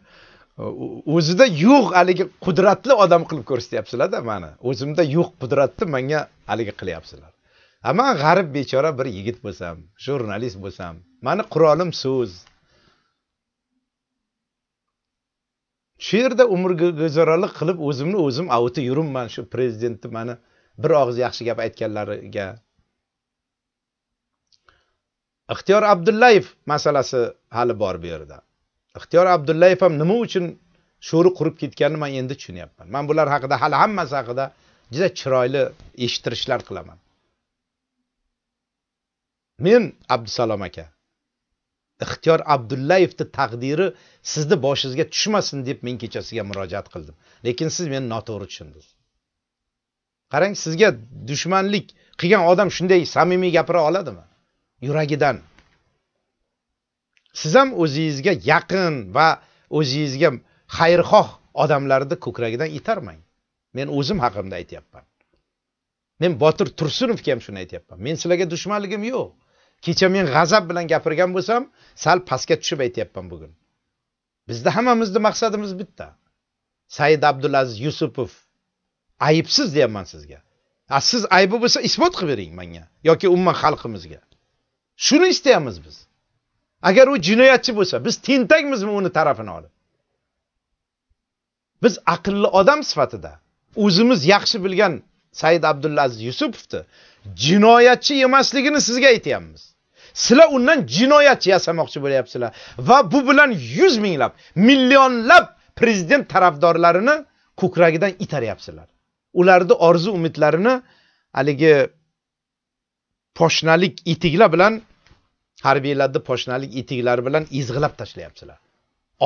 o'zida yo'q haligi qudratli odam qilib ko'rsatyapsizlarda mani o'zimda yo'q qudratni menga haligi qilyapsizlar a man g'arib bechora bir yigit bo'lsam jurnalist bo'lsam mani qurolim so'z shu yerda umr go'zaralik qilib o'zimni o'zim ovutib yuribman shu prezidentni mani bir og'iz yaxshi gap aytganlariga ixtiyor abdullayev masalasi hali bor bu yerda ixtiyor abdullayev ham nima uchun sho'ri qurib ketganini man endi tushunyapman man bular haqida hali hammasi haqida juda chiroyli eshittirishlar qilaman men abdusalom aka ixtiyor abdullayevni taqdiri sizni boshingizga tushmasin deb men kechasiga murojaat qildim lekin siz meni noto'g'ri tushundingiz qarang sizga dushmanlik qilgan odam shunday samimiy gapira oladimi yuragidan siz ham o'zingizga yaqin va o'zingizga xayrixoh odamlarni ko'kragidan itarmang men o'zim haqimda aytyapman men botir tursunovga ham shuni aytyapman men sizlarga dushmanligim yo'q kecha men g'azab bilan gapirgan bo'lsam sal pastga tushib aytyapman bugun bizni hammamizni maqsadimiz bitta said abdulaziz yusupov aybsiz deyapman sizga a siz aybi bo'lsa isbot qilib bering manga yoki umuman xalqimizga shuni istayapmiz biz agar u jinoyatchi bo'lsa biz tentakmizmi uni tarafini olib biz aqlli odam sifatida o'zimiz yaxshi bilgan said Abdullaz yusupovni jinoyatchi emasligini sizga aytyapmiz sizlar undan jinoyatchi yasamoqchi bo'lyapsizlar va bu bilan yuz minglab millionlab prezident tarafdorlarini ko'kragidan itaryapsizlar ularni orzu umidlarini haligi poshnalik etiklar bilan harbiylarni poshnalik etiklari bilan ezg'ilab tashlayapsizlar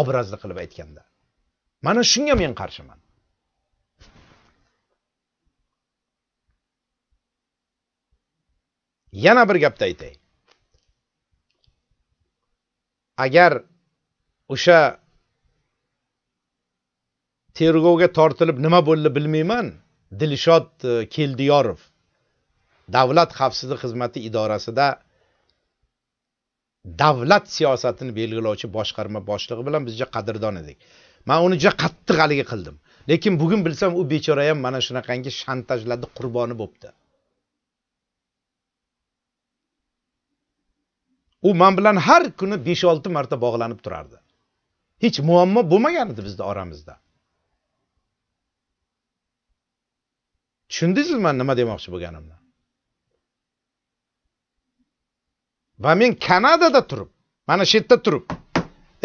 obrazli qilib aytganda mana shunga men qarshiman yana bir gapni aytay agar o'sha tergovga tortilib nima bo'ldi bilmayman dilshod e, keldiyorov davlat xavfsizlik xizmati idorasida davlat siyosatini belgilovchi boshqarma boshlig'i bilan biz juda qadrdon edik man uni juda qattiq haligi qildim lekin bugun bilsam u bechora ham mana shunaqangi shantajlarni qurboni bo'libdi u man bilan har kuni besh olti marta bog'lanib turardi hech muammo bo'lmagan edi bizni oramizda tushundingizmi man nima demoqchi bo'lganimni va men kanadada turib mana shu yerda turib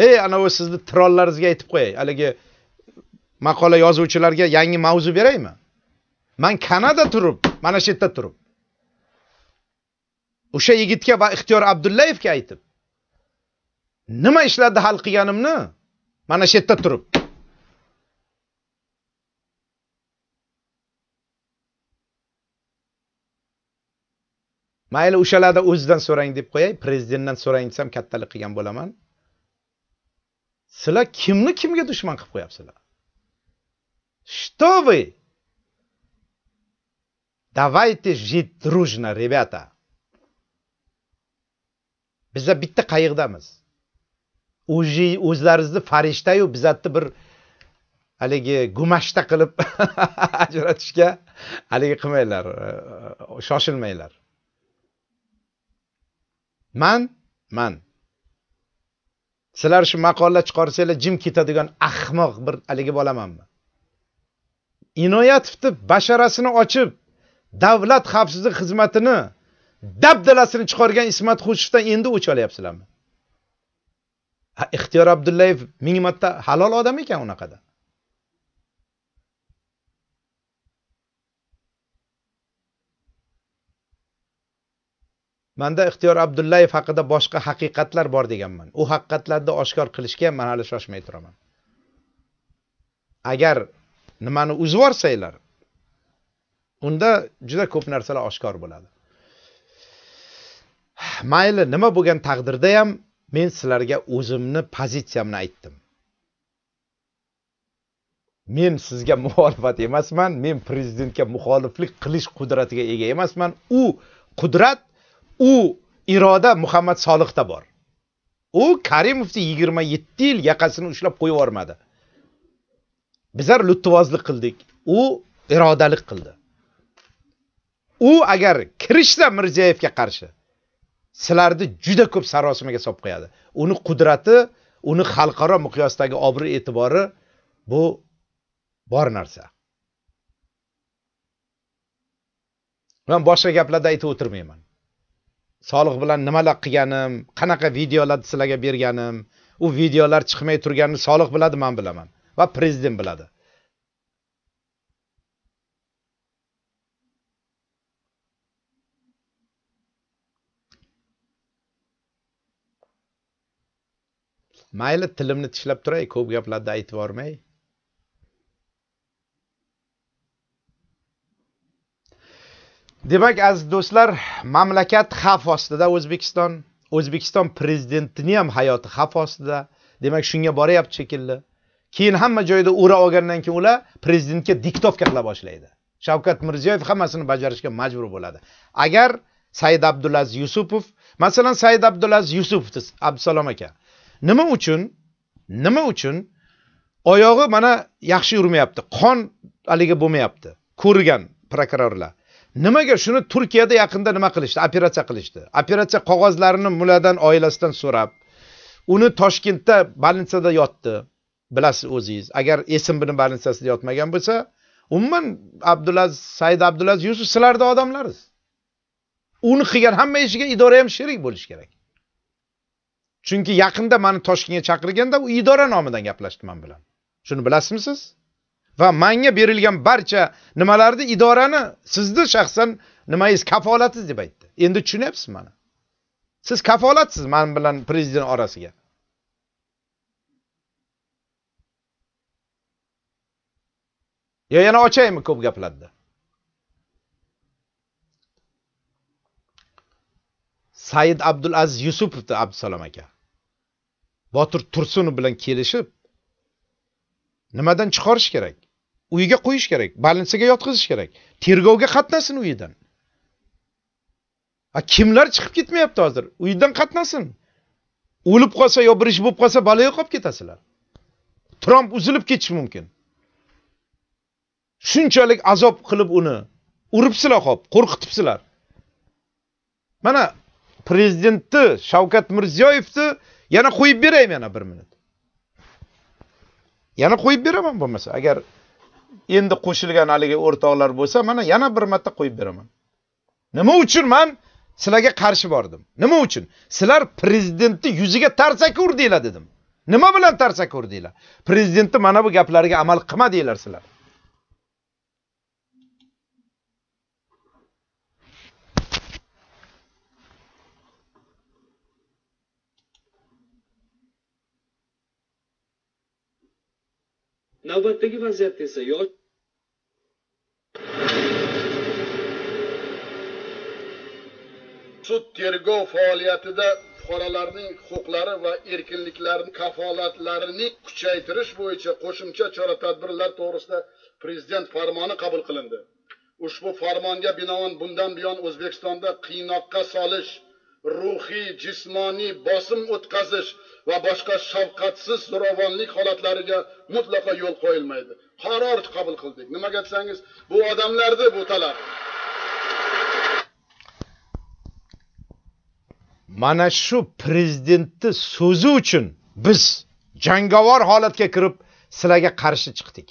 ey anavi sizni tirollaringizga aytib qo'yay haligi maqola yozuvchilarga yangi mavzu beraymi man kanada turib mana shu yerda turib o'sha yigitga va ixtiyor abdullayevga aytib nima ishlarni hal qilganimni mana shu yerda turib mayli o'shalarda o'zidan so'rang deb qo'yay prezidentdan so'rang desam kattalik qilgan bo'laman sizlar kimni kimga dushman qilib qo'yapsizlar что вы давайте жить дружно ребята bizlar bitta qayiqdamiz o'zlaringizni farishtayu bizatni bir haligi gumashta qilib ajratishga haligi qilmanglar shoshilmanglar man man sizlar shu maqola chiqarsanglar jim ketadigan ahmoq bir haligi bolamanmi inoyatovni basharasini ochib davlat xavfsizlik xizmatini dabdalasini chiqargan ismat xushovdan endi o'ch olyapsizlarmi ixtiyor abdullayev ming marta halol odam ekan unaqada manda ixtiyor abdullayev haqida boshqa haqiqatlar bor deganman u haqiqatlarni oshkor qilishga ham man hali shoshmay turaman agar nimani uzib yuborsanglar unda juda ko'p narsalar oshkor bo'ladi mayli nima bo'lgan taqdirda ham men sizlarga o'zimni pozitsiyamni aytdim men sizga muxolifat emasman men prezidentga muxoliflik qilish qudratiga ega emasman u qudrat u iroda muhammad solihda bor u karimovni yigirma yetti yil yaqasini ushlab qo'yib yubormadi bizlar luttivozlik qildik u irodalik qildi u agar kirishsa mirzayevga qarshi sizlarni juda ko'p sarosimaga solib qo'yadi uni qudrati uni xalqaro miqyosdagi obro' e'tibori bu bor narsa man boshqa gaplarda aytib o'tirmayman soliq bilan nimalar qilganim qanaqa videolarni sizlarga berganim u videolar chiqmay turganini soliq biladi man bilaman va prezident biladi mayli tilimni tishlab turay ko'p gaplarni aytib yubormay demak aziz do'stlar mamlakat xavf ostida o'zbekiston o'zbekiston prezidentini ham hayoti xavf ostida demak shunga boryapti shekilli keyin hamma joyda o'ra olgandan keyin ular prezidentga diktovka qila boshlaydi shavkat mirziyoyev hammasini bajarishga majbur bo'ladi agar said abdulaziz yusupov masalan said abdulaziz yusupovni abdusalom aka nima uchun nima uchun oyog'i mana yaxshi yurmayapti qon haligi bo'lmayapti ko'rgan prokurorlar Nimaga shuni Turkiyada yaqinda nima qilishdi? Operatsiya qilishdi. Operatsiya qog'ozlarini Muladan oilasidan so'rab, uni Toshkentda bolnitsada yotdi. Bilasiz o'zingiz. Agar Esim bilan bolnitsasida yotmagan bo'lsa, umuman Abdulaziz Said Abdulaziz Yusuf sizlarni odamlariz. Uni qilgan hamma ishiga idora ham sherik bo'lish kerak. Chunki yaqinda meni Toshkentga chaqirganda u idora nomidan gaplashdi men bilan. Shuni bilasizmi siz? va manga berilgan barcha nimalarni idorani sizni shaxsan nimangiz kafolatsiz deb aytdi endi tushunyapsizmi mana siz kafolatsiz man bilan prezident orasiga yo yana ochaymi ko'p gaplarni said abdulaziz yusupovni abdusalom aka botir tursunov bilan kelishib nimadan chiqarish kerak uyiga qo'yish kerak balansiga yotqizish kerak tergovga qatnasin uyidan a kimlar chiqib ketmayapti hozir uyidan qatnasin o'lib qolsa yo bir ish bo'lib qolsa baloga qolib ketasizlar tromp uzilib ketishi mumkin shunchalik azob qilib uni uribsizlar hop qo'rqitibsizlar mana prezidentni shavkat mirziyoyevni yana qo'yib beraymi yana bir minut yana qo'yib beraman bo'lmasa agar endi qo'shilgan haligi o'rtoqlar bo'lsa mana yana bir marta qo'yib beraman nima uchun man sizlarga qarshi bordim nima uchun sizlar prezidentni yuziga tarsaka urdinglar dedim nima bilan tarsaka urdinglar prezidentni mana bu gaplariga amal qilmadinglar sizlar navbatdagi vaziyatda esa yo sud tergov faoliyatida fuqarolarning huquqlari va erkinliklarini kafolatlarini kuchaytirish bo'yicha qo'shimcha chora tadbirlar to'g'risida prezident farmoni qabul qilindi ushbu farmonga binoan bundan buyon o'zbekistonda qiynoqqa solish ruhiy jismoniy bosim o'tkazish va boshqa shafqatsiz zo'ravonlik holatlariga mutlaqo yo'l qo'yilmaydi qaror qabul qildik nimaga desangiz bu odamlarni bu talab mana shu prezidentni so'zi uchun biz jangovar holatga kirib sizlarga qarshi chiqdik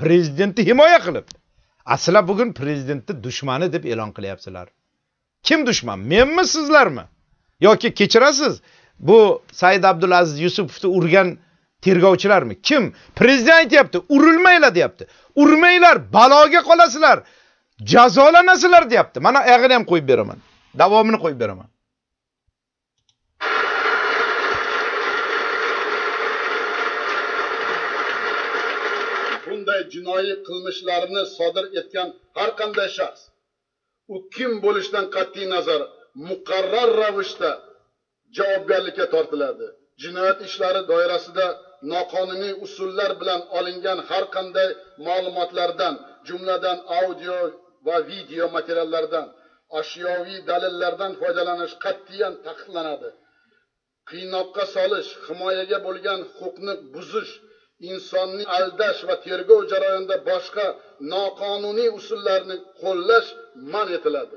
prezidentni himoya qilib a sizlar bugun prezidentni dushmani deb e'lon qilyapsizlar Kim düşman? Men mi sizlar mi? Yoki kechirasiz. Bu Said Abdulaziz Yusupovni urgan mı? Kim? Prezident aytyapti, yaptı. Urmaylar, Urmanglar, kolasılar, cazola jazolanasizlar deyapti. yaptı. Bana ham qo'yib beraman. Davomini qo'yib beraman. bunday jinoiy qilmishlarni sodir etgan har qanday shaxs u kim bo'lishidan qat'iy nazar muqarrar ravishda javobgarlikka tortiladi jinoyat ishlari doirasida noqonuniy usullar bilan olingan har qanday ma'lumotlardan jumladan audio va video materiallardan ashyoviy dalillardan foydalanish qat'iyan taqiqlanadi qiynoqqa solish himoyaga bo'lgan huquqni buzish insonni aldash va tergov jarayonida boshqa noqonuniy usullarni qo'llash man etiladi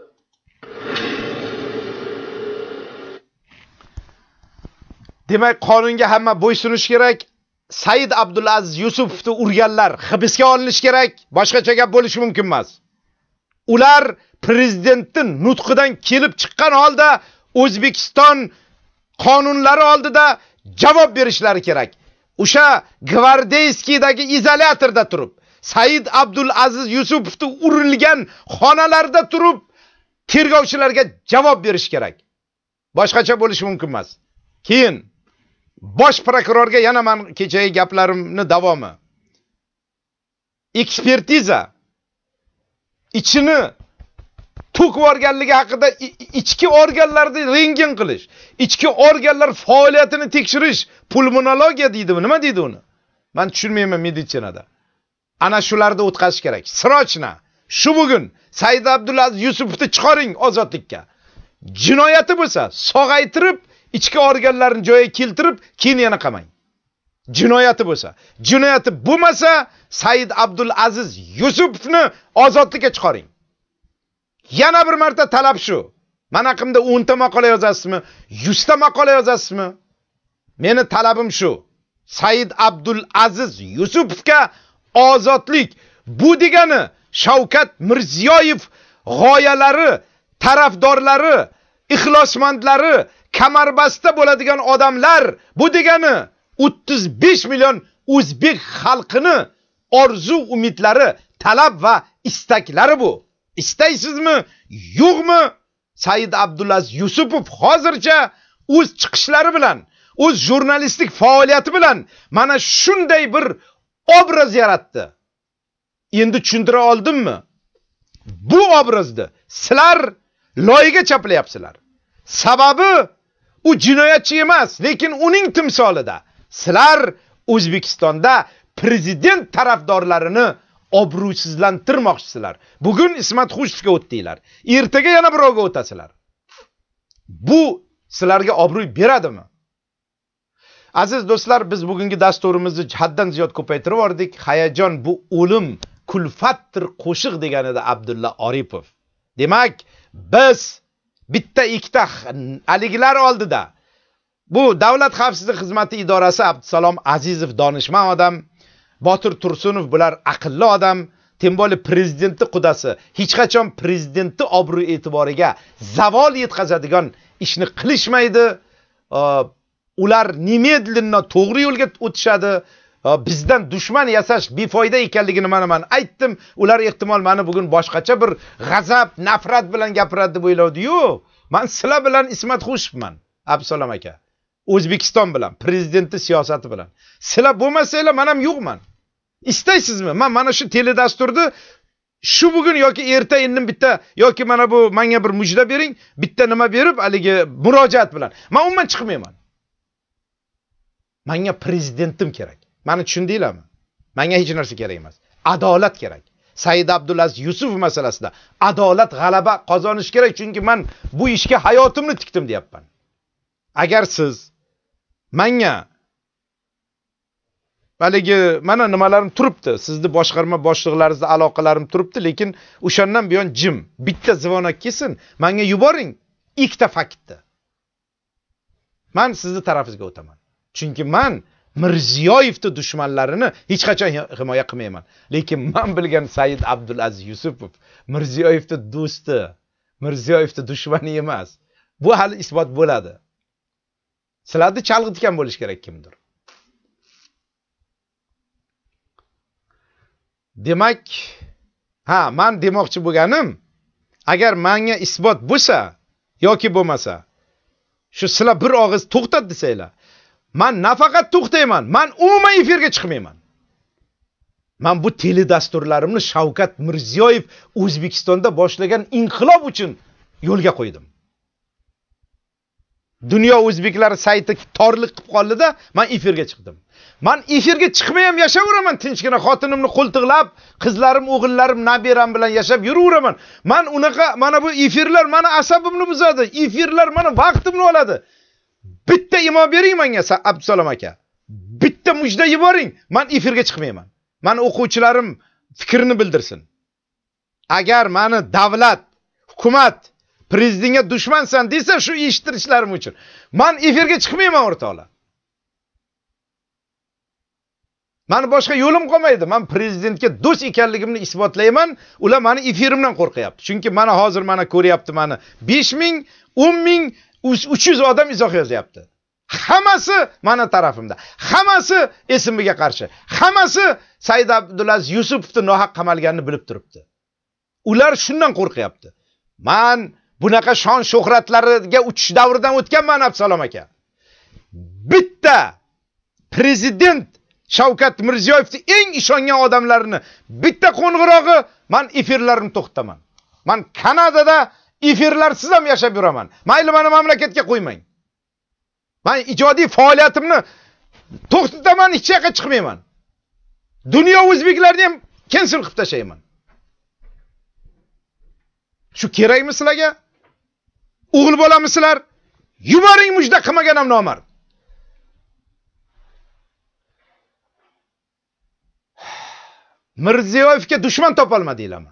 demak qonunga hamma bo'ysunishi kerak said abdulaziz yusupovni urganlar hibsga olinishi kerak boshqacha gap bo'lishi mumkin emas ular prezidentni nutqidan kelib chiqqan holda o'zbekiston qonunlari oldida javob berishlari kerak o'sha gvardeyskiydagi izolyatorda turib said abdul aziz yusupovni urilgan xonalarda turib tergovchilarga javob berish kerak boshqacha bo'lishi mumkin emas keyin bosh prokurorga yana man kechagi gaplarimni davomi ekspertiza ichini tuk yuborganligi haqida ichki organlarni rengin qilish ichki organlar faoliyatini tekshirish pulmonologiya deydi bu nima deydi uni man tushunmayman meditsinada ana shularni o'tkazish kerak срочно shu bugun said abdulaziz yusupovni chiqaring ozodlikka jinoyati bo'lsa sog'aytirib ichki organlarni joyiga keltirib keyin yana qamang jinoyati bo'lsa jinoyati bo'lmasa said abdulaziz yusupovni ozodlikka chiqaring yana bir marta talab shu man haqimda o'nta maqola yozasizmi yuzta maqola yozasizmi meni talabim shu said abdul aziz yusupovga ozodlik bu degani shavkat mirziyoyev g'oyalari tarafdorlari ixlosmandlari kamarbasta bo'ladigan odamlar bu degani 35 million o'zbek xalqini orzu umidlari talab va istaklari bu istaysizmi yo'qmi said abdulaziz yusupov hozircha o'z chiqishlari bilan u jurnalistik faaliyeti bilan bana shunday bir obraz yarattı. Şimdi endi tushundira oldimmi bu obrazdı. Sılar sizlar loyiga yapsılar. sababi o jinoyatchi emas lekin uning timsolida Sılar o'zbekistonda prezident tarafdarlarını obro'sizlantirmoqchisizlar bugun ismat xushovga o'tdinglar ertaga yana birovga o'tasizlar bu sizlarga obro' beradimi Aziz do'stlar, biz bugungi dasturimizni haddan ziyod ko'paytirib yubordik. Hayajon bu o'lim kulfatdir qo'shiq deganida Abdulla Oripov. Demak, biz bitta ikkita aligilar oldida bu Davlat xavfsizlik xizmati idorasi Abdusalom Azizov donishmand odam, Botir Tursunov bular aqlli odam. Tem bola prezidenti qudasi hech qachon prezidentni obro' e'tiboriga zavol yetkazadigan ishni qilishmaydi. ular немедленно to'g'ri yo'lga o'tishadi e, bizdan dushman yasash befoyda ekanligini mana man aytdim ular ehtimol mani bugun boshqacha bir g'azab nafrat bilan gapiradi deb o'ylavdiyu man sizlar bilan ismat xushman absalom aka o'zbekiston bilan prezidentni siyosati bilan sizlar bo'lmasanglar man ham yo'qman istaysizmi man mana shu teledasturni shu bugun yoki erta indin bitta yoki mana bu manga bir mujda bering bitta nima berib haligi murojaat bilan man umuman chiqmayman Menga prezidentim kerak. Mani tushundinglarmi? Menga hech narsa kerak emas. Adolat kerak. Said Abdulaziz Yusuf masalasida adolat g'alaba qozonish kerak chunki men bu ishga hayotimni tikdim deyapman. Agar siz menga haligi mana nimalarim turibdi. Sizni boshqarma boshliqlaringizni aloqalarim turibdi, lekin o'shandan buyon jim. Bitta zivona kelsin, menga yuboring ikkita faktni. Men sizni tarafingizga o'taman. chunki man mirziyoyevni dushmanlarini hech qachon himoya qilmayman lekin man bilgan said abdulaziz yusupov mirziyoyevni do'sti mirziyoyevni dushmani emas bu hali isbot bo'ladi sizlarni chalg'itgan bo'lishi kerak kimdir demak ha man demoqchi bo'lganim agar manga isbot bo'lsa yoki bo'lmasa shu sizlar bir og'iz to'xtat desanglar man nafaqat to'xtayman man umuman efirga chiqmayman man bu teledasturlarimni shavkat mirziyoyev o'zbekistonda boshlagan inqilob uchun yo'lga qo'ydim dunyo o'zbeklari sayti torliq qilib qoldida man efirga chiqdim man efirga chiqmay ham yashayveraman tinchgina xotinimni qo'ltiqlab qizlarim o'g'illarim nabiram bilan yashab yuraveraman man unaqa mana bu efirlar mani asabimni buzadi efirlar mani vaqtimni oladi bitta imo bering menga abdusalom aka bitta mujda yuboring man efirga chiqmayman mani o'quvchilarim fikrini bildirsin agar mani davlat hukumat prezidentga dushmansan desa shu eshittirishlarim uchun man efirga chiqmayman o'rtoqlar mani boshqa yo'lim qolmaydi man prezidentga do'st ekanligimni isbotlayman ular mani efirimdan qo'rqyapti chunki mana hozir mana ko'ryapti mani besh ming o'n ming uch yuz odam izoh yozyapti hammasi mani tarafimda hammasi esimiga qarshi hammasi said abdulaziz yusupovni nohaq qamalganini bilib turibdi ular shundan qo'rqyapti man bunaqa shon shuhratlarga uchish davridan o'tganman absalom aka bitta prezident shavkat mirziyoyevni eng ishongan odamlarini bitta qo'ng'irog'i man efirlarimni to'xtataman. man kanadada efirlarsiz ham yashab yuraman mayli mani mamlakatga qo'ymang man ijodiy faoliyatimni to'xtataman hech yoqqa chiqmayman dunyo o'zbeklarini ham kensil qilib tashlayman shu kerakmi sizlarga o'g'il bolami sizlar yuboring mujda qilmagan ham nomard mirziyoyevga dushman topolmadinglarmi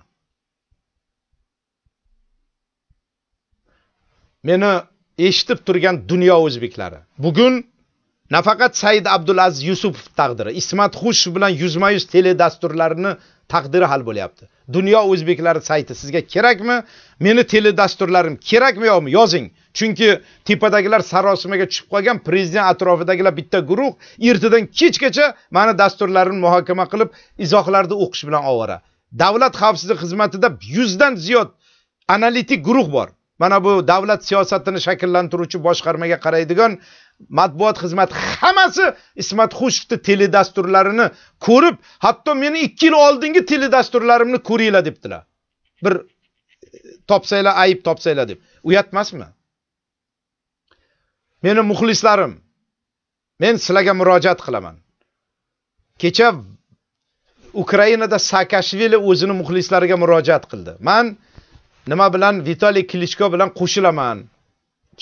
meni eshitib turgan dunyo o'zbeklari bugun nafaqat said abdulaziz yusupov taqdiri ismat xush bilan yuzma yuz teledasturlarini taqdiri hal bo'lyapti dunyo o'zbeklari sayti sizga kerakmi meni teledasturlarim kerakmi yo'qmi yozing chunki tepadagilar sarosimaga tushib qolgan prezident atrofidagilar bitta guruh ertadan kechgacha mani dasturlarimni muhokama qilib izohlarni o'qish bilan ovora davlat xavfsizlik xizmatida yuzdan ziyod analitik guruh bor mana bu davlat siyosatini shakllantiruvchi boshqarmaga qaraydigan matbuot xizmati hammasi ismat xushovni teledasturlarini ko'rib hatto meni ikki yil oldingi teledasturlarimni ko'ringlar debdilar bir e, topsanglar ayb topsanglar deb uyat emasmi meni muxlislarim men sizlarga murojaat qilaman kecha ukrainada saakashvili o'zini muxlislariga murojaat qildi man nima bilan vitaliy klichko bilan qo'shilaman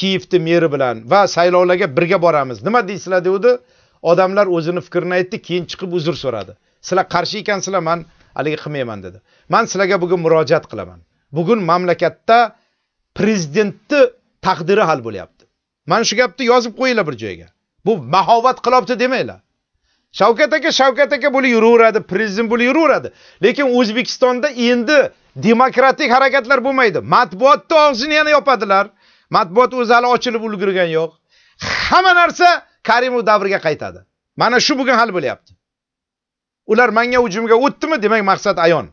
kiyevni meri bilan va saylovlarga birga boramiz nima deysizlar degandi odamlar o'zini fikrini aytdi keyin chiqib uzr so'radi sizlar qarshi ekansizlar man haligi qilmayman dedi man sizlarga bugun murojaat qilaman bugun mamlakatda prezidentni taqdiri hal bo'lyapti mana shu gapni yozib qo'yinglar bir joyga bu mahovat qilyapti demanglar shavkat aka shavkat aka bo'lib yuraveradi prezident bo'lib yuraveradi lekin o'zbekistonda endi demokratik harakatlar bo'lmaydi matbuotni og'zini yana yopadilar matbuot o'zi hali ochilib ulgurgan yo'q hamma narsa karimov davriga qaytadi mana shu bugun hal bo'lyapti ular manga hujumga o'tdimi demak maqsad ayon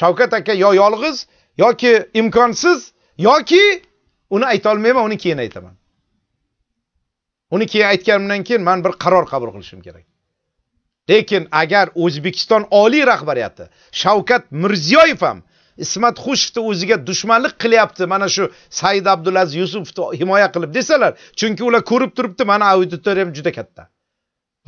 shavkat aka yo yolg'iz yoki imkonsiz yoki uni aytolmayman uni keyin aytaman uni keyin aytganimdan keyin man bir qaror qabul qilishim kerak Lekin agar O'zbekiston oliy rahbariyati Shavkat Mirziyoyev ham Ismat Xushovni o'ziga dushmanlik qilyapti, mana shu Said Abdulaziz Yusufni himoya qilib desalar, chunki ular ko'rib turibdi, mana auditoriyam juda katta.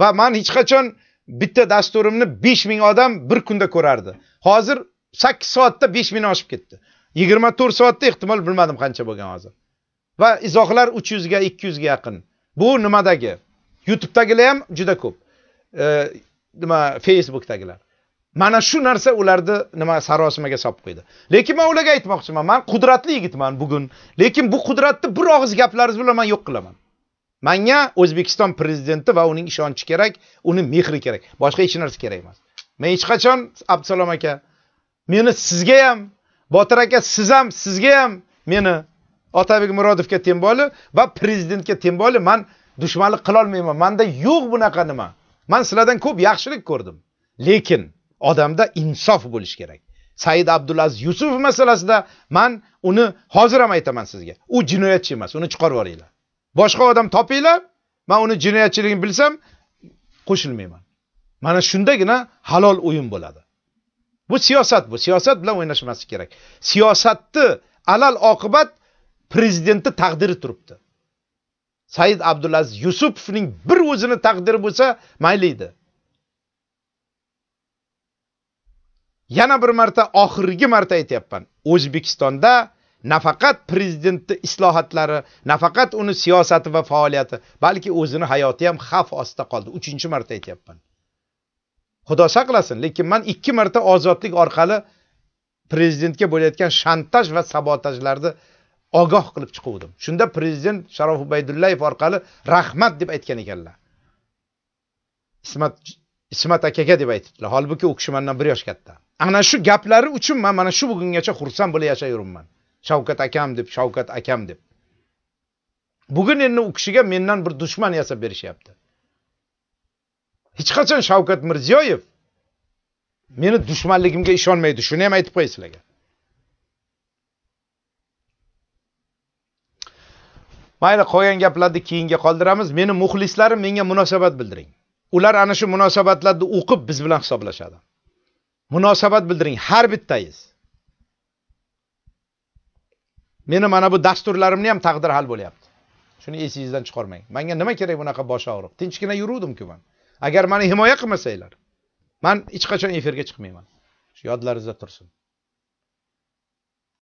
Va men hech qachon bitta dasturimni 5000 odam bir kunda ko'rardi. Hozir 8 soatda 5000 oshib ketdi. 24 soatda ehtimol bilmadim qancha bo'lgan hozir. Va izohlar 300 ga 200 ga yaqin. Bu nimadagi? YouTube'dagilar ham juda ko'p. nima facebookdagilar mana shu narsa ularni nima sarosimaga solib qo'ydi lekin man ularga aytmoqchiman man qudratli yigitman bugun lekin bu qudratni bir og'iz gaplaringiz bilan man yo'q qilaman manga o'zbekiston prezidenti va uning ishonchi kerak uni mehri kerak boshqa hech narsa kerak emas men hech qachon abdusalom aka meni sizga ham botir aka siz ham sizga ham meni otabek murodovga teng va prezidentga teng man dushmanlik qilolmayman manda yo'q bunaqa nima man sizlardan ko'p yaxshilik ko'rdim lekin odamda insof bo'lishi kerak said abdulaziz yusuf masalasida man uni hozir ham aytaman sizga u jinoyatchi emas uni chiqarib yuboringlar boshqa odam topinglar man uni jinoyatchiligini bilsam qo'shilmayman mana shundagina halol o'yin bo'ladi bu siyosat bu siyosat bilan o'ynashmaslik kerak siyosatni alal oqibat prezidentni taqdiri turibdi Said Abdulaziz Yusupovning bir o'zini taqdiri bo'lsa mayli edi. Yana bir marta oxirgi marta aytyapman. O'zbekistonda nafaqat prezidentni islohotlari, nafaqat uni siyosati va faoliyati, balki o'zini hayoti ham xavf ostida qoldi. 3-chi marta aytyapman. Xudo saqlasin, lekin men 2 marta ozodlik orqali prezidentga bo'layotgan shantaj va sabotajlarni ogoh qilib chiquvdim shunda prezident sharof ubaydullayev orqali rahmat deb aytgan ekanlar ismat ismat akaga deb aytibdilar holbuki u kishi mandan bir yosh katta ana shu gaplari uchun man mana shu bugungacha xursand bo'lib yashayveribman shavkat akam deb shavkat akam deb bugun endi u kishiga mendan bir dushman yasab berishyapti hech qachon shavkat mirziyoyev meni dushmanligimga ishonmaydi shuni ham aytib qo'yay sizlarga mayli qolgan gaplarni keyinga qoldiramiz meni muxlislarim menga munosabat bildiring ular ana shu munosabatlarni o'qib biz bilan hisoblashadi munosabat bildiring har bittangiz meni mana bu dasturlarimni ham taqdiri hal bo'lyapti shuni esingizdan chiqarmang manga nima kerak bunaqa bosh og'riq tinchgina yuruvdimku man agar mani himoya qilmasanglar man hech qachon efirga chiqmayman yodlaringizda tursin